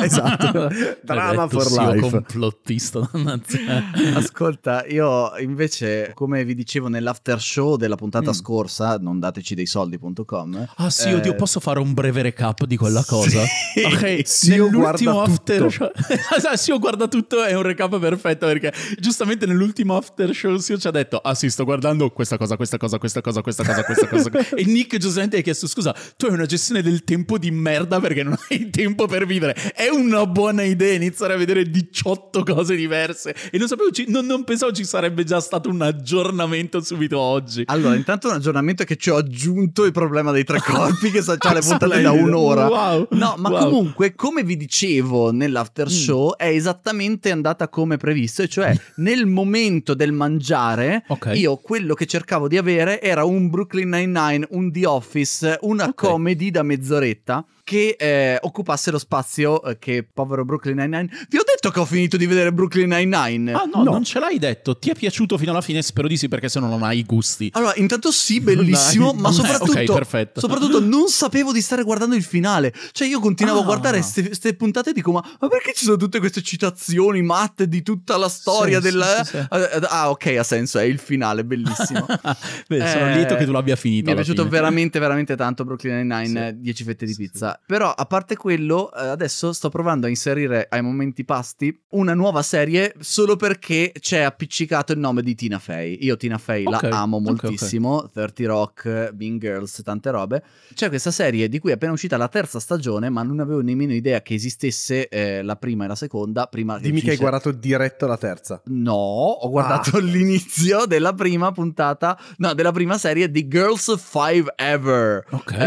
esatto. Drama for life complottista Ascolta, io invece, come vi dicevo nell'after show della puntata mm. scorsa, non dateci dei soldi.com. Ah sì, eh... oddio, posso fare un breve recap di quella cosa? Ok, sì, nell'ultimo after show... Sio esatto, guarda tutto è un recap perfetto perché giustamente nell'ultimo after show Sio ci ha detto, ah sì, sto guardando questa cosa, questa cosa, questa cosa, questa cosa, questa cosa. e Nick giustamente ha chiesto, scusa, tu hai una gestione del tempo di merda perché non hai tempo per vivere. È una buona idea iniziare a vedere 18 18 cose diverse e non sapevo, ci, non, non, pensavo ci sarebbe già stato un aggiornamento subito oggi. Allora, intanto un aggiornamento è che ci ho aggiunto il problema dei tre corpi che c'è le puntate da un'ora. Wow. No, ma wow. comunque, come vi dicevo nell'after mm. show, mm. è esattamente andata come previsto, e cioè nel momento del mangiare, okay. io quello che cercavo di avere era un Brooklyn Nine-Nine, un The Office, una okay. comedy da mezz'oretta che eh, lo spazio eh, che povero Brooklyn Nine-Nine. Vi ho detto che ho finito di vedere Brooklyn Nine-Nine. Ah no, no, non ce l'hai detto. Ti è piaciuto fino alla fine? Spero di sì perché se no non hai i gusti. Allora, intanto sì, bellissimo, ma soprattutto, okay, soprattutto non sapevo di stare guardando il finale. Cioè io continuavo ah. a guardare queste puntate e dico ma, ma, perché ci sono tutte queste citazioni matte di tutta la storia sì, della... Sì, sì, eh, eh, ah ok, ha senso, è il finale, bellissimo. Beh, sono eh, lieto che tu l'abbia finito. Mi è piaciuto fine. veramente, veramente tanto Brooklyn Nine-Nine, 10 fette di pizza però a parte quello, eh, adesso sto provando a inserire ai momenti pasti una nuova serie solo perché c'è appiccicato il nome di Tina Fey. Io Tina Fey okay. la amo moltissimo, okay, okay. 30 Rock, Bean Girls, tante robe. C'è questa serie di cui è appena uscita la terza stagione, ma non avevo nemmeno idea che esistesse eh, la prima e la seconda. Prima Dimmi che hai guardato diretto la terza. No, ho guardato ah. l'inizio della prima puntata, no, della prima serie di Girls Five Ever. Ok. Eh,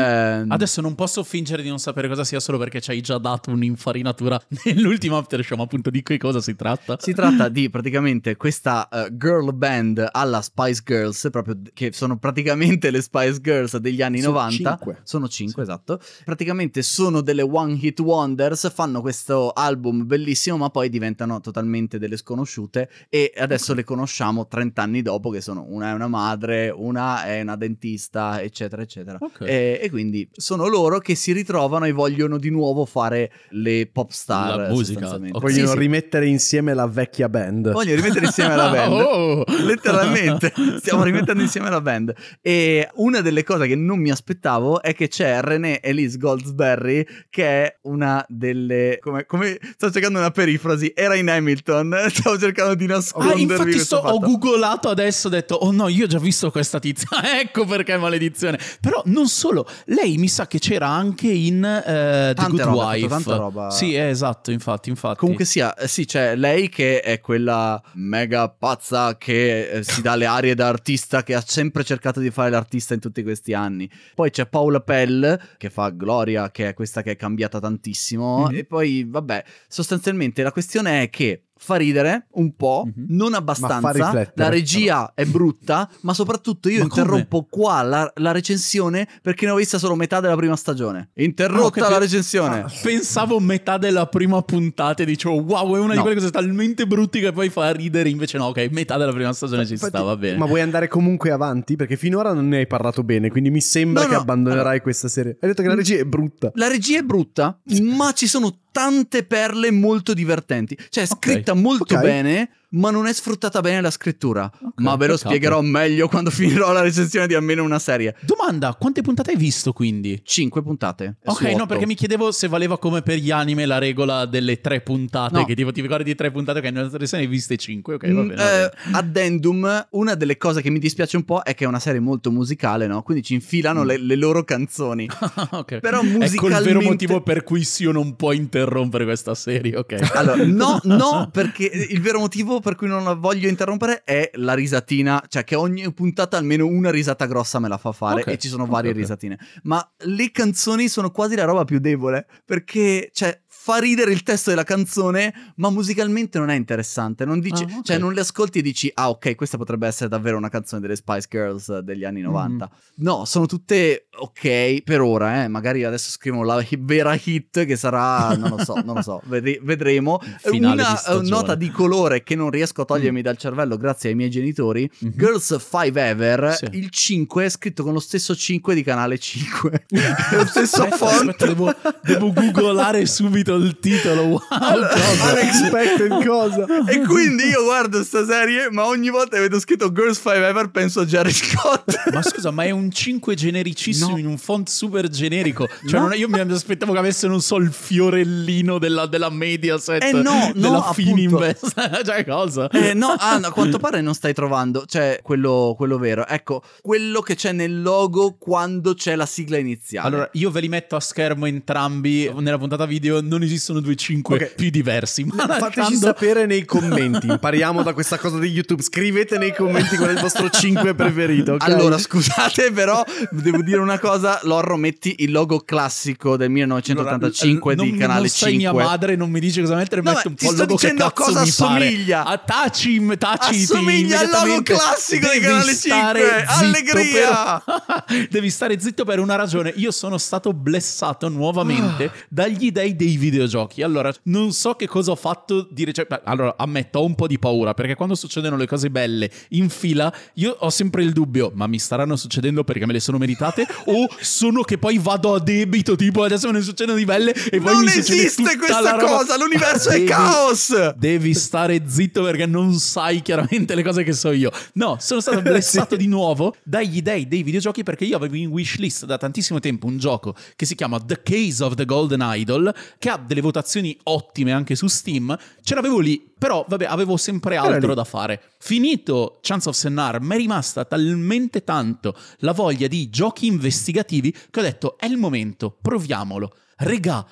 adesso non posso fingere di non non sapere cosa sia solo perché ci hai già dato un'infarinatura nell'ultimo aftershow, ma appunto di che cosa si tratta? Si tratta di praticamente questa uh, girl band alla Spice Girls, proprio che sono praticamente le Spice Girls degli anni sono 90. Cinque. Sono 5, sì. esatto. Praticamente sono delle one hit wonders, fanno questo album bellissimo, ma poi diventano totalmente delle sconosciute e adesso okay. le conosciamo 30 anni dopo che sono una è una madre, una è una dentista, eccetera, eccetera. Okay. E, e quindi sono loro che si ritrovano ritrovano e vogliono di nuovo fare le pop star. La musica. Okay. Vogliono sì, rimettere insieme la vecchia band. Vogliono rimettere insieme la band. oh! Letteralmente, stiamo rimettendo insieme la band. E una delle cose che non mi aspettavo è che c'è René Elise Goldsberry, che è una delle... Come, come... Sto cercando una perifrasi. Era in Hamilton. Stavo cercando di nascondermi. Ah, infatti so, ho googolato adesso, ho detto, oh no, io ho già visto questa tizia. ecco perché maledizione. Però non solo, lei mi sa che c'era anche in in uh, The Good roba, Wife. Tanta roba. Sì, eh, esatto, infatti, infatti. Comunque sia, eh, sì, c'è lei che è quella mega pazza che si dà le arie da artista, che ha sempre cercato di fare l'artista in tutti questi anni. Poi c'è Paula Pell che fa Gloria, che è questa che è cambiata tantissimo. Mm-hmm. E poi, vabbè, sostanzialmente la questione è che fa ridere un po', mm-hmm. non abbastanza, la regia è brutta, ma soprattutto io ma interrompo come? qua la, la, recensione perché ne ho vista solo metà della prima stagione. Interrotta no, la recensione. Ah, pensavo metà della prima puntata e dicevo wow, è una no. di quelle cose talmente brutte che poi fa ridere, invece no, ok, metà della prima stagione Infatti, ci sta, va bene. Ma vuoi andare comunque avanti? Perché finora non ne hai parlato bene, quindi mi sembra no, che abbandonerai allora, questa serie. Hai detto che la mm. regia è brutta. La regia è brutta, ma ci sono tante perle molto divertenti. Cioè, è scritta okay. molto okay. bene, ma non è sfruttata bene la scrittura. Okay, ma ve lo peccato. spiegherò meglio quando finirò la recensione di almeno una serie. Domanda, quante puntate hai visto quindi? Cinque puntate. Ok, no, perché mi chiedevo se valeva come per gli anime la regola delle tre puntate, no. che tipo ti ricordi di tre puntate, ok, nella recensione hai viste cinque, ok, va mm, bene. Mm, va eh, bene. Eh, addendum, una delle cose che mi dispiace un po' è che è una serie molto musicale, no? Quindi ci infilano mm. le, le, loro canzoni. okay. Però musicalmente... Ecco il vero motivo per cui Sio non può interrompere questa serie, ok? Allora, no, no, perché il vero motivo per cui non voglio interrompere è la risatina, cioè che ogni puntata almeno una risata grossa me la fa fare okay, e ci sono varie okay. risatine. Ma le canzoni sono quasi la roba più debole perché, cioè, fa ridere il testo della canzone, ma musicalmente non è interessante. Non dici, ah, okay. Cioè, non le ascolti e dici, ah, ok, questa potrebbe essere davvero una canzone delle Spice Girls degli anni 90. Mm. Mm-hmm. No, sono tutte ok per ora, eh. Magari adesso scrivo la vera hit che sarà, non lo so, non lo so, ved- vedremo. Finale una di eh, nota di colore che non riesco a mm. togliermi mm. dal cervello grazie ai miei genitori, mm-hmm. Girls 5 Ever, sì. il 5 è scritto con lo stesso 5 di canale 5. lo stesso aspetta, font. Aspetta, devo, devo googolare subito il titolo wow unexpected cosa e quindi io guardo sta serie ma ogni volta che vedo scritto Girls Five Ever penso a Jerry Scott ma scusa ma è un 5 genericissimo no. in un font super generico cioè no. non, io mi aspettavo che avesse non so il fiorellino della, della Mediaset eh no, della no, Fininvest cioè cosa eh no a quanto pare non stai trovando cioè quello, quello vero ecco quello che c'è nel logo quando c'è la sigla iniziale allora io ve li metto a schermo entrambi nella puntata video non esistono due 5 okay. più diversi. Ma Fateci lasciando... sapere nei commenti, impariamo da questa cosa di YouTube, scrivete nei commenti qual è il vostro 5 preferito. Okay? Allora scusate però, devo dire una cosa, Lorro metti il logo classico del 1985 allora, di non, Canale non 5. Non mia madre, non mi dice cosa mettere, no, metto un po' il logo che cazzo cosa mi assomiglia. A taci, taci. Assomiglia al logo classico di Canale 5, allegria. Per... devi stare zitto per una ragione, io sono stato blessato nuovamente ah. dagli dei dei video videogiochi. Allora, non so che cosa ho fatto di recente. allora ammetto, ho un po' di paura perché quando succedono le cose belle in fila, io ho sempre il dubbio, ma mi staranno succedendo perché me le sono meritate o sono che poi vado a debito, tipo adesso me ne succedono di belle e poi non mi esiste questa cosa, l'universo devi, è caos. Devi stare zitto perché non sai chiaramente le cose che so io. No, sono stato blessato sì. di nuovo dagli dei dei videogiochi perché io avevo in wishlist da tantissimo tempo un gioco che si chiama The Case of the Golden Idol che ha delle votazioni ottime anche su Steam, ce l'avevo lì, però vabbè, avevo sempre altro da fare. Finito Chance of Sennar, mi è rimasta talmente tanto la voglia di giochi investigativi che ho detto è il momento, proviamolo. Regà,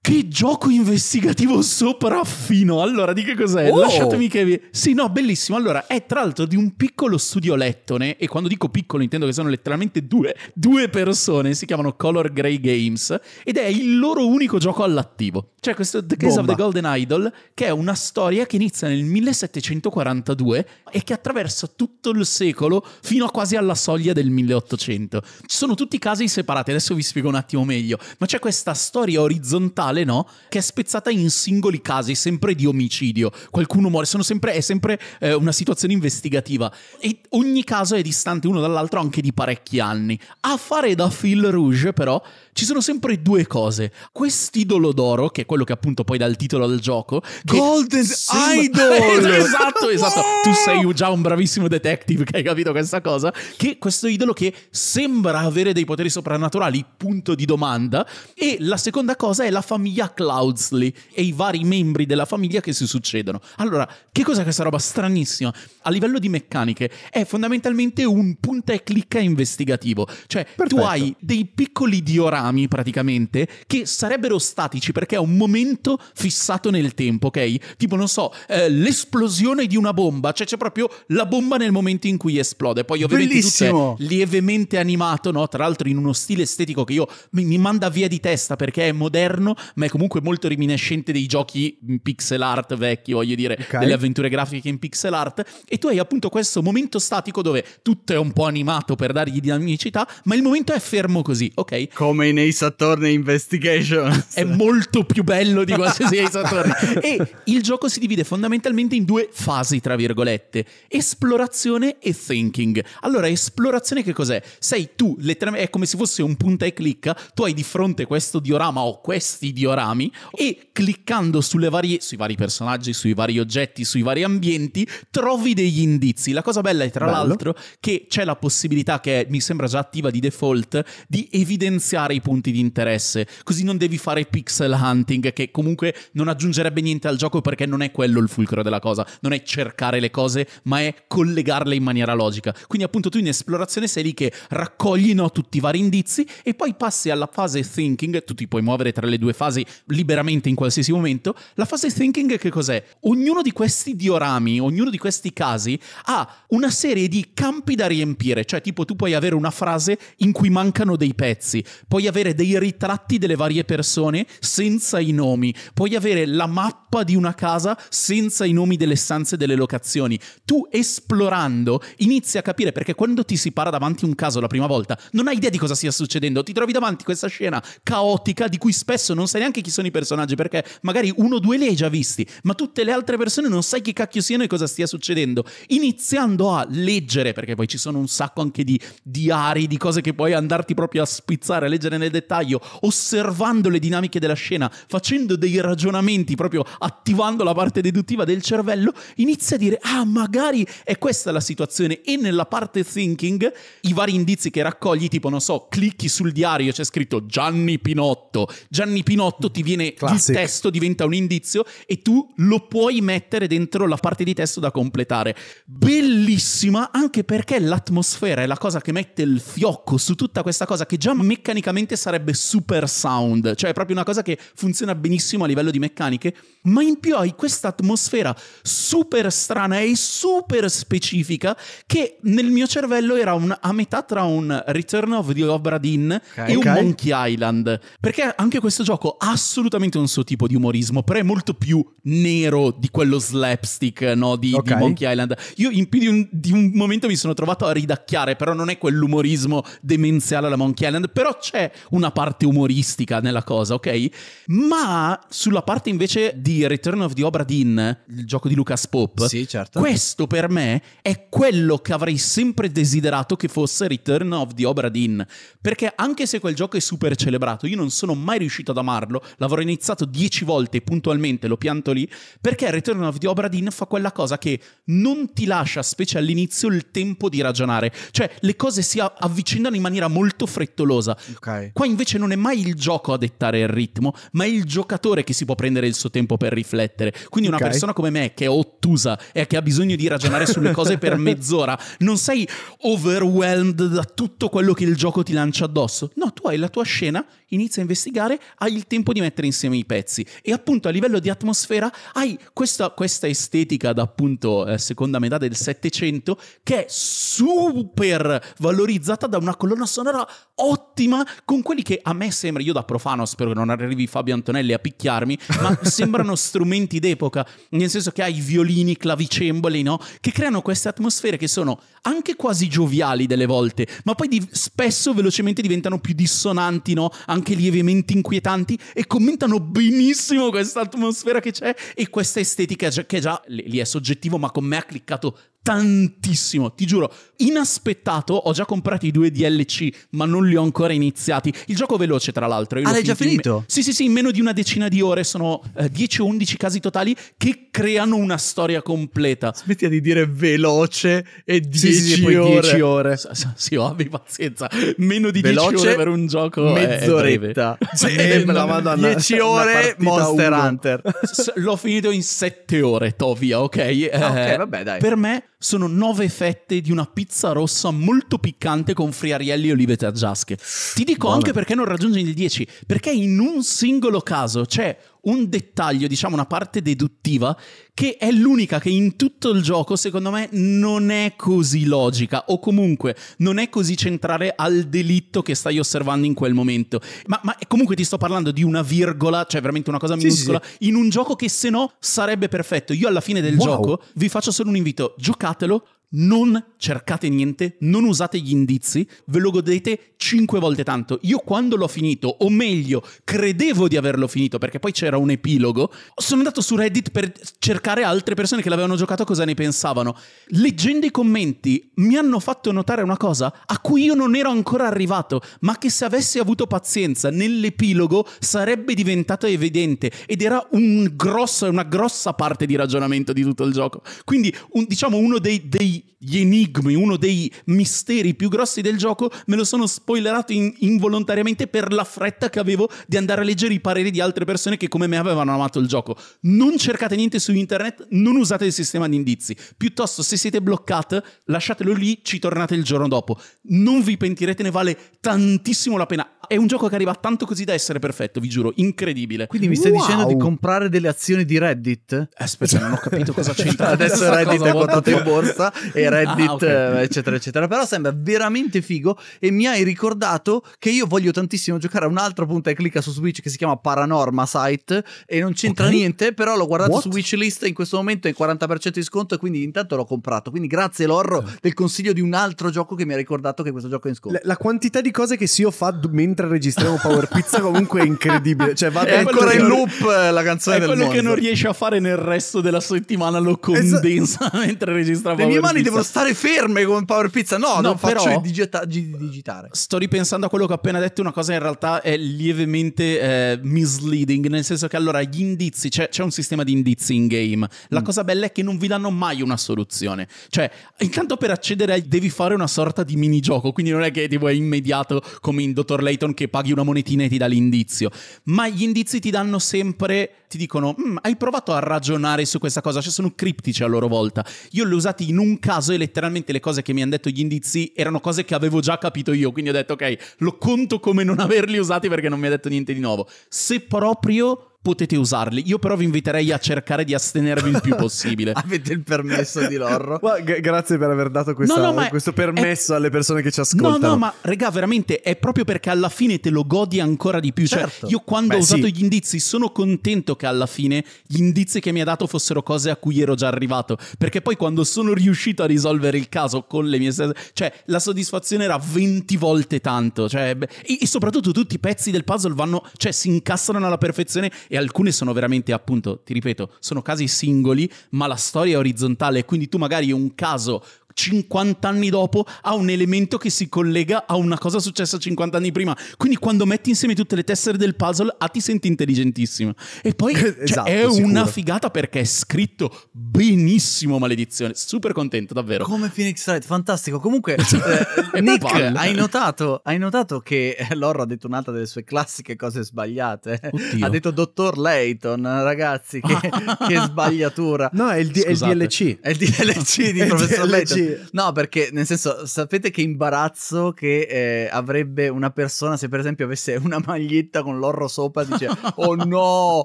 che gioco investigativo sopraffino. Allora, di che cos'è? Oh. Lasciatemi che vi... Sì, no, bellissimo. Allora, è tra l'altro di un piccolo studio lettone, e quando dico piccolo intendo che sono letteralmente due, due persone, si chiamano Color Grey Games, ed è il loro unico gioco all'attivo. Cioè questo The Case Bomba. of the Golden Idol, che è una storia che inizia nel 1742 e che attraversa tutto il secolo fino a quasi alla soglia del 1800. Ci sono tutti casi separati, adesso vi spiego un attimo meglio, ma c'è questa storia orizzontale generale, no? Che è spezzata in singoli casi, sempre di omicidio. Qualcuno muore, sempre, è sempre eh, una situazione investigativa. E ogni caso è distante uno dall'altro anche di parecchi anni. A fare da fil rouge, però, ci sono sempre due cose. Quest'idolo d'oro, che è quello che appunto poi dà il titolo al gioco, Golden sim- Idol! esatto, esatto. tu sei già un bravissimo detective che hai capito questa cosa. Che questo idolo che sembra avere dei poteri soprannaturali, punto di domanda. E la seconda cosa è la famiglia Cloudsley e i vari membri della famiglia che si succedono. Allora, che cos'è questa roba stranissima? A livello di meccaniche, è fondamentalmente un punta e clicca investigativo. Cioè, Perfetto. tu hai dei piccoli diorami salami praticamente che sarebbero statici perché è un momento fissato nel tempo, ok? Tipo, non so, eh, l'esplosione di una bomba, cioè c'è proprio la bomba nel momento in cui esplode. Poi ovviamente Bellissimo. tutto è lievemente animato, no? Tra l'altro in uno stile estetico che io mi, mi manda via di testa perché è moderno, ma è comunque molto reminiscente dei giochi mm, pixel art vecchi, voglio dire, okay. delle avventure grafiche in pixel art. E tu hai appunto questo momento statico dove tutto è un po' animato per dargli dinamicità, ma il momento è fermo così, ok? Come in in Ace Attorney Investigations. È molto più bello di qualsiasi Ace Attorney. E il gioco si divide fondamentalmente in due fasi, tra virgolette. Esplorazione e thinking. Allora, esplorazione che cos'è? Sei tu, letteralmente, è come se fosse un punta e clicca, tu hai di fronte questo diorama o questi diorami e cliccando sulle varie, sui vari personaggi, sui vari oggetti, sui vari ambienti, trovi degli indizi. La cosa bella è tra Bello. l'altro che c'è la possibilità che mi sembra già attiva di default di evidenziare i punti di interesse, così non devi fare pixel hunting che comunque non aggiungerebbe niente al gioco perché non è quello il fulcro della cosa, non è cercare le cose, ma è collegarle in maniera logica. Quindi appunto tu in esplorazione sei lì che raccogli no, tutti i vari indizi e poi passi alla fase thinking, tu ti puoi muovere tra le due fasi liberamente in qualsiasi momento, la fase thinking che cos'è? Ognuno di questi diorami, ognuno di questi casi ha una serie di campi da riempire, cioè tipo tu puoi avere una frase in cui mancano dei pezzi, puoi avere dei ritratti delle varie persone senza i nomi, puoi avere la mappa di una casa senza i nomi delle stanze e delle locazioni. Tu esplorando inizi a capire perché quando ti si para davanti un caso la prima volta non hai idea di cosa stia succedendo, ti trovi davanti questa scena caotica di cui spesso non sai neanche chi sono i personaggi perché magari uno o due li hai già visti, ma tutte le altre persone non sai chi cacchio siano e cosa stia succedendo. Iniziando a leggere, perché poi ci sono un sacco anche di diari, di cose che puoi andarti proprio a spizzare, a leggere nel dettaglio, osservando le dinamiche della scena, facendo dei ragionamenti, proprio attivando la parte deduttiva del cervello, inizia a dire, ah, magari è questa la situazione. E nella parte thinking, i vari indizi che raccogli, tipo, non so, clicchi sul diario, c'è scritto Gianni Pinotto. Gianni Pinotto ti viene, Classic. il testo diventa un indizio e tu lo puoi mettere dentro la parte di testo da completare. Bellissima anche perché l'atmosfera è la cosa che mette il fiocco su tutta questa cosa che già meccanicamente tecnicamente sarebbe super sound, cioè è proprio una cosa che funziona benissimo a livello di meccaniche, ma in più hai questa atmosfera super strana e super specifica che nel mio cervello era un, a metà tra un Return of the Obra Dinn okay, e un okay. Monkey Island, perché anche questo gioco ha assolutamente un suo tipo di umorismo, però è molto più nero di quello slapstick no, di, okay. di Monkey Island. Io in più di un, di un momento mi sono trovato a ridacchiare, però non è quell'umorismo demenziale alla Monkey Island, però c'è una parte umoristica nella cosa, ok? Ma sulla parte invece di Return of the Obra Dinn, il gioco di Lucas Pop, sì, certo. questo per me è quello che avrei sempre desiderato che fosse Return of the Obra Dinn, perché anche se quel gioco è super celebrato, io non sono mai riuscito ad amarlo, l'avrò iniziato dieci volte puntualmente, lo pianto lì, perché Return of the Obra Dinn fa quella cosa che non ti lascia, specie all'inizio, il tempo di ragionare, cioè le cose si avvicinano in maniera molto frettolosa. Ok. Qua invece non è mai il gioco a dettare il ritmo, ma è il giocatore che si può prendere il suo tempo per riflettere. Quindi una okay. persona come me che è ottusa e che ha bisogno di ragionare sulle cose per mezz'ora, non sei overwhelmed da tutto quello che il gioco ti lancia addosso. No, tu hai la tua scena inizia a investigare, hai il tempo di mettere insieme i pezzi. E appunto a livello di atmosfera hai questa, questa estetica da appunto eh, seconda metà del Settecento che è super valorizzata da una colonna sonora ottima con quelli che a me sembra, io da profano spero che non arrivi Fabio Antonelli a picchiarmi, ma sembrano strumenti d'epoca, nel senso che hai violini, clavicemboli, no? Che creano queste atmosfere che sono anche quasi gioviali delle volte, ma poi di, spesso velocemente diventano più dissonanti, no? Anche anche lievemente inquietanti e commentano benissimo questa atmosfera che c'è e questa estetica che già lì è soggettivo ma con me ha cliccato tantissimo, ti giuro, inaspettato, ho già comprato i due DLC, ma non li ho ancora iniziati. Il gioco è veloce, tra l'altro. ah, l'hai già finito? Me- sì, sì, sì, in meno di una decina di ore sono eh, 10 o 11 casi totali che creano una storia completa. Smetti di dire veloce e 10 sì, sì, sì, ore. 10 ore. S- s- sì, oh, abbi pazienza. Meno di 10 ore per un gioco mezz'oretta. Eh, è, madonna. 10 ore Monster Hunter. Hunter. S- l'ho finito in 7 ore, Tovia, ok? Ah, eh, ok, vabbè, dai. Per me sono nove fette di una pizza rossa molto piccante con friarielli e olive tergiasche. Ti dico Buona. anche perché non raggiungi il 10, perché in un singolo caso c'è cioè, un dettaglio, diciamo una parte deduttiva, che è l'unica che in tutto il gioco, secondo me, non è così logica o comunque non è così centrale al delitto che stai osservando in quel momento. Ma, ma comunque ti sto parlando di una virgola, cioè veramente una cosa minuscola, sì, sì. in un gioco che se no sarebbe perfetto. Io alla fine del wow. gioco vi faccio solo un invito, giocatelo, non cercate niente, non usate gli indizi, ve lo godete cinque volte tanto. Io quando l'ho finito, o meglio, credevo di averlo finito perché poi c'era un epilogo, sono andato su Reddit per cercare altre persone che l'avevano giocato cosa ne pensavano. Leggendo i commenti mi hanno fatto notare una cosa a cui io non ero ancora arrivato, ma che se avessi avuto pazienza nell'epilogo sarebbe diventata evidente ed era un grosso, una grossa parte di ragionamento di tutto il gioco. Quindi un, diciamo uno dei, degli enigmi, uno dei misteri più grossi del gioco me lo sono spiegato spoilerato in, involontariamente per la fretta che avevo di andare a leggere i pareri di altre persone che come me avevano amato il gioco. Non cercate niente su internet, non usate il sistema di indizi. Piuttosto, se siete bloccate, lasciatelo lì, ci tornate il giorno dopo. Non vi pentirete, ne vale tantissimo la pena. È un gioco che arriva tanto così da essere perfetto, vi giuro, incredibile. Quindi mi stai wow. dicendo di comprare delle azioni di Reddit? Eh, aspetta, non ho capito cosa c'entra. Adesso Reddit è portato in borsa e ah, Reddit, ah, okay. Eh, eccetera, eccetera. Però sembra veramente figo e mi hai ricordato ricordato che io voglio tantissimo giocare a un'altra punta e clicca su Switch che si chiama Paranorma Site e non c'entra okay. niente, però l'ho guardato What? su Wishlist in questo momento è in 40% di sconto e quindi intanto l'ho comprato. Quindi grazie Lorro okay. Eh. del consiglio di un altro gioco che mi ha ricordato che questo gioco è in sconto. La, la quantità di cose che Sio fa d- mentre registriamo Power Pizza comunque è incredibile. Cioè, va è ancora in loop eh, la canzone è del quello mondo. che non riesce a fare nel resto della settimana lo condensa Esa... mentre registra Le Power mie mani Pizza. devono stare ferme con Power Pizza. No, no non però... faccio digita- digitare sto ripensando a quello che ho appena detto, una cosa in realtà è lievemente eh, misleading, nel senso che allora gli indizi, c'è, c'è un sistema di indizi in game, la mm. cosa bella è che non vi danno mai una soluzione, cioè intanto per accedere devi fare una sorta di minigioco, quindi non è che tipo, è immediato come in Dottor Layton che paghi una monetina e ti dà l'indizio, ma gli indizi ti danno sempre, ti dicono, mm, hai provato a ragionare su questa cosa, cioè sono criptici a loro volta, io li ho usati in un caso e letteralmente le cose che mi hanno detto gli indizi erano cose che avevo già capito io, quindi ho detto detto ok, lo conto come non averli usati perché non mi ha detto niente di nuovo. Se proprio potete usarli. Io però vi inviterei a cercare di astenervi il più possibile. Avete il permesso di Lorro. G- grazie per aver dato questa, no, no, questo permesso è... alle persone che ci ascoltano. No, no, ma regà, veramente è proprio perché alla fine te lo godi ancora di più. Cioè, certo. Cioè, io quando Beh, ho usato sì. gli indizi sono contento che alla fine gli indizi che mi ha dato fossero cose a cui ero già arrivato. Perché poi quando sono riuscito a risolvere il caso con le mie stesse... Cioè, la soddisfazione era 20 volte tanto. Cioè, e, e soprattutto tutti i pezzi del puzzle vanno... Cioè, si incastrano alla perfezione e alcune sono veramente, appunto, ti ripeto, sono casi singoli, ma la storia è orizzontale, quindi tu magari un caso 50 anni dopo ha un elemento che si collega a una cosa successa 50 anni prima. Quindi quando metti insieme tutte le tessere del puzzle, ah, ti senti intelligentissimo. E poi cioè, esatto, è sicuro. una figata perché è scritto benissimo, maledizione. Super contento, davvero. Come Phoenix Wright, fantastico. Comunque, cioè, eh, Nick, hai notato, hai notato che eh, Loro ha detto un'altra delle sue classiche cose sbagliate. Oddio. Ha detto Dottor Layton, ragazzi, che, che sbagliatura. No, è il, D- è il DLC. È il DLC di Professor DLC. Layton. No, perché nel senso, sapete che imbarazzo che eh, avrebbe una persona se per esempio avesse una maglietta con l'orro sopra e dice "Oh no,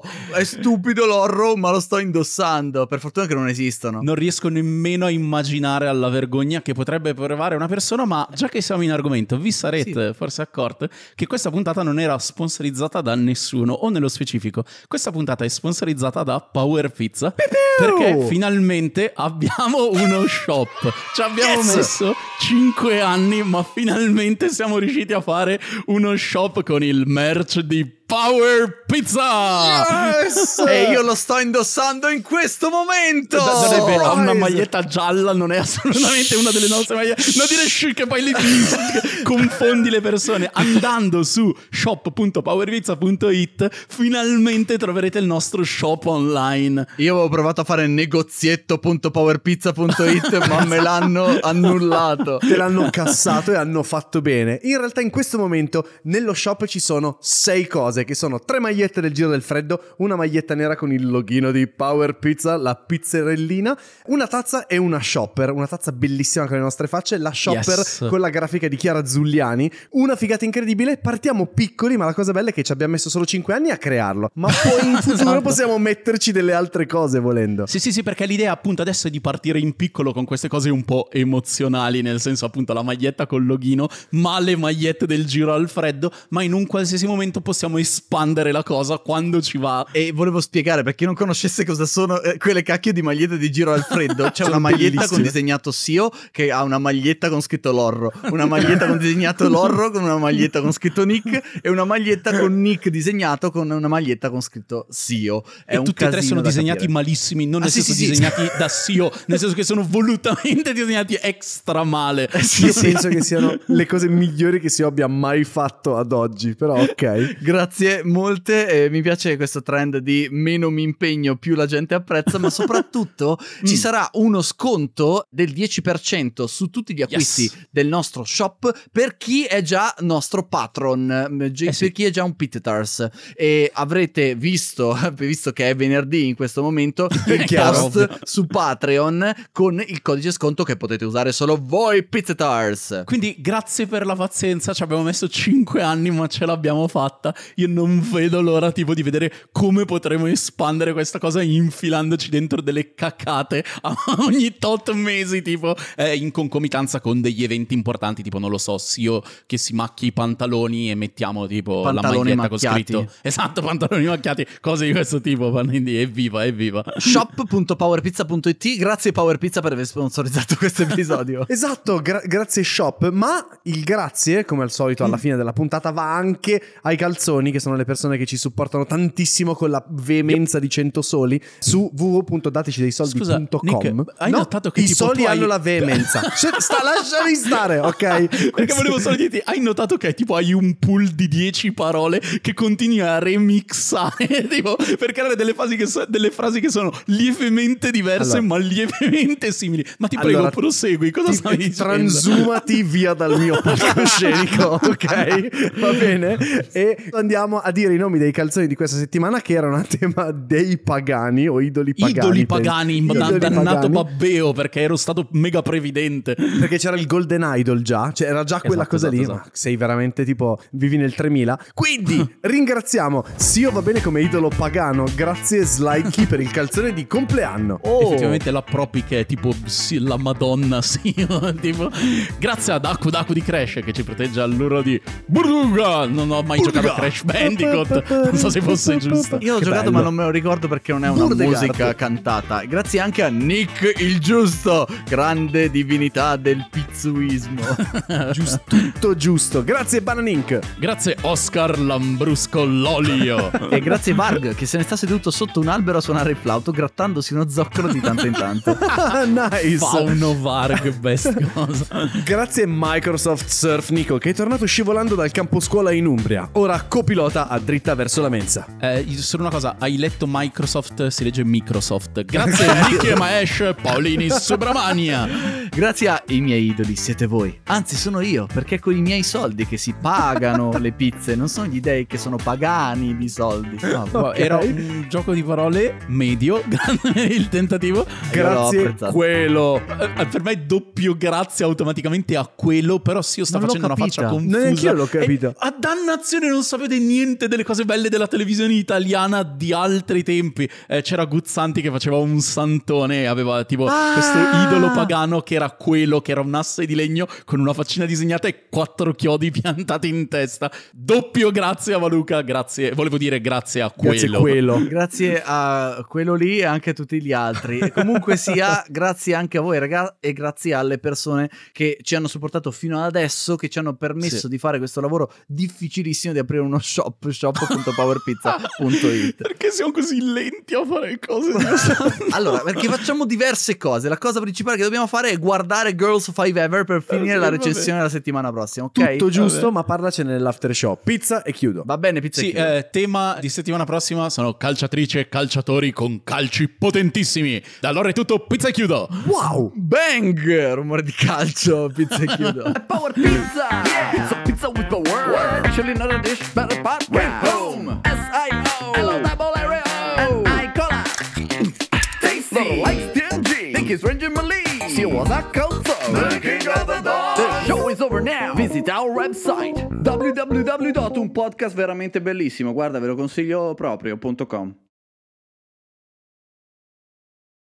è stupido l'orro, ma lo sto indossando". Per fortuna che non esistono. Non riesco nemmeno a immaginare alla vergogna che potrebbe provare una persona, ma già che siamo in argomento, vi sarete sì. forse accorti che questa puntata non era sponsorizzata da nessuno o nello specifico, questa puntata è sponsorizzata da Power Pizza Piu piu! perché finalmente abbiamo uno shop ci abbiamo yes. messo 5 anni, ma finalmente siamo riusciti a fare uno shop con il merch di Power Pizza! Yes! e io lo sto indossando in questo momento! Sarebbe ha una maglietta gialla, non è assolutamente una delle nostre magliette. Non dire chic che poi lì confondi le persone. Andando su shop.powerpizza.it finalmente troverete il nostro shop online. Io avevo provato a fare negozietto.powerpizza.it ma me l'hanno annullato. Te l'hanno cassato e hanno fatto bene. In realtà in questo momento nello shop ci sono sei cose che sono tre magliette del Giro del Freddo, una maglietta nera con il loghino di Power Pizza, la pizzerellina, una tazza e una shopper, una tazza bellissima con le nostre facce, la shopper yes. con la grafica di Chiara Zuliani, una figata incredibile, partiamo piccoli, ma la cosa bella è che ci abbiamo messo solo 5 anni a crearlo, ma poi in futuro esatto. possiamo metterci delle altre cose volendo. Sì, sì, sì, perché l'idea appunto adesso è di partire in piccolo con queste cose un po' emozionali, nel senso appunto la maglietta con il loghino, ma le magliette del Giro al Freddo, ma in un qualsiasi momento possiamo espandere la cosa quando ci va. E volevo spiegare per chi non conoscesse cosa sono eh, quelle cacchio di magliette di giro al freddo. C'è una maglietta con disegnato Sio che ha una maglietta con scritto Lorro, una maglietta con disegnato Lorro con una maglietta con scritto Nick e una maglietta con Nick disegnato con una maglietta con scritto Sio. È e tutti e tre sono disegnati capire. malissimi, non ah, nel sì, senso sì, disegnati sì. da Sio, nel senso che sono volutamente disegnati extra male. Eh, sì, Io penso che siano le cose migliori che si abbia mai fatto ad oggi, però ok. Grazie grazie molte. Eh, mi piace questo trend di meno mi impegno, più la gente apprezza, ma soprattutto ci mm. sarà uno sconto del 10% su tutti gli acquisti yes. del nostro shop per chi è già nostro patron, eh sì. per chi è già un Pitars. E avrete visto, visto che è venerdì in questo momento, il cast su Patreon con il codice sconto che potete usare solo voi, Pitars. Quindi grazie per la pazienza, ci abbiamo messo 5 anni ma ce l'abbiamo fatta. Io io non vedo l'ora tipo di vedere come potremo espandere questa cosa infilandoci dentro delle cacate ogni tot mesi, tipo eh, in concomitanza con degli eventi importanti, tipo non lo so, Sio che si macchi i pantaloni e mettiamo tipo pantaloni la maglietta macchiati. con scritto esatto, pantaloni macchiati, cose di questo tipo, quindi evviva, evviva. shop.powerpizza.it, grazie Powerpizza per aver sponsorizzato questo episodio. esatto, gra- grazie Shop, ma il grazie, come al solito alla mm. fine della puntata va anche ai calzoni che sono le persone che ci supportano tantissimo con la veemenza di 100 soli, su dei soldi.com. hai no, notato che i soli hai... hanno la veemenza. cioè, sta, lasciami stare, ok? Perché volevo solo dirti, hai notato che tipo hai un pool di 10 parole che continui a remixare, tipo, per creare delle, so, delle frasi che sono lievemente diverse allora. ma lievemente simili. Ma ti allora, prego, prosegui, cosa ti, stai dicendo? Transumati via dal mio palcoscenico, ok? Va bene? E andiamo andiamo a dire i nomi dei calzoni di questa settimana che erano a tema dei pagani o idoli pagani. Idoli pagani, pagani dannato babbeo perché ero stato mega previdente. Perché c'era il Golden Idol già, cioè era già esatto, quella cosa esatto, lì, esatto. ma esatto. sei veramente tipo vivi nel 3000. Quindi ringraziamo Sio va bene come idolo pagano, grazie Slikey per il calzone di compleanno. Oh. Effettivamente la propri che è tipo sì, la Madonna Sio, tipo grazie ad Aku Daku di Crash che ci protegge all'ora di Burduga. Non ho mai Burduga. giocato a Crash Band. Bandicoot. Non so se fosse giusto. Io ho che giocato, bello. ma non me lo ricordo perché non è una Burdegard. musica cantata. Grazie anche a Nick il Giusto, grande divinità del pizzuismo. giusto, tutto giusto. Grazie, Bananink. Grazie, Oscar Lambrusco Lolio. e grazie, Varg, che se ne sta seduto sotto un albero a suonare il flauto, grattandosi uno zoccolo di tanto in tanto. nice. Fauno Varg, best cosa. grazie, Microsoft Surf Nico, che è tornato scivolando dal campo scuola in Umbria. Ora copilota pilota a dritta verso la mensa. Eh, solo una cosa, hai letto Microsoft, si legge Microsoft. Grazie a Nick Maesh, Paulini Subramania. Grazie ai miei idoli siete voi. Anzi, sono io, perché con i miei soldi che si pagano le pizze, non sono gli dei che sono pagani di soldi. No, okay. Era un gioco di parole medio, il tentativo. Grazie a quello. Eh, per me è doppio grazie automaticamente a quello, però sì, io sto non facendo una faccia confusa. Neanche io l'ho capito. E, a dannazione non sapevo niente niente delle cose belle della televisione italiana di altri tempi. Eh, c'era Guzzanti che faceva un santone, e aveva tipo ah! questo idolo pagano che era quello, che era un asse di legno con una faccina disegnata e quattro chiodi piantati in testa. Doppio grazie a Maluca, grazie, volevo dire grazie a quello. Grazie, quello. grazie a quello lì e anche a tutti gli altri. E comunque sia, grazie anche a voi ragazzi e grazie alle persone che ci hanno supportato fino ad adesso, che ci hanno permesso sì. di fare questo lavoro difficilissimo di aprire uno show shop shop.powerpizza.it perché siamo così lenti a fare cose allora perché facciamo diverse cose la cosa principale che dobbiamo fare è guardare Girls 5 Ever per eh, finire la recensione la settimana prossima ok tutto giusto vabbè. ma parlacene nell'after show pizza e chiudo va bene pizza sì, e chiudo eh, tema di settimana prossima sono calciatrice e calciatori con calci potentissimi da allora è tutto pizza e chiudo wow bang rumore di calcio pizza e chiudo power pizza yeah. pizza pizza with power actually not a dish better podcast. Home. S-I-O. Hello, double R-O. And I cola. Tasty. like DMG. Think it's Ranger Malee. She was a coach. The king of the dog. The show is over now. Visit our website. www. Un podcast veramente bellissimo. Guarda, ve lo consiglio proprio.com.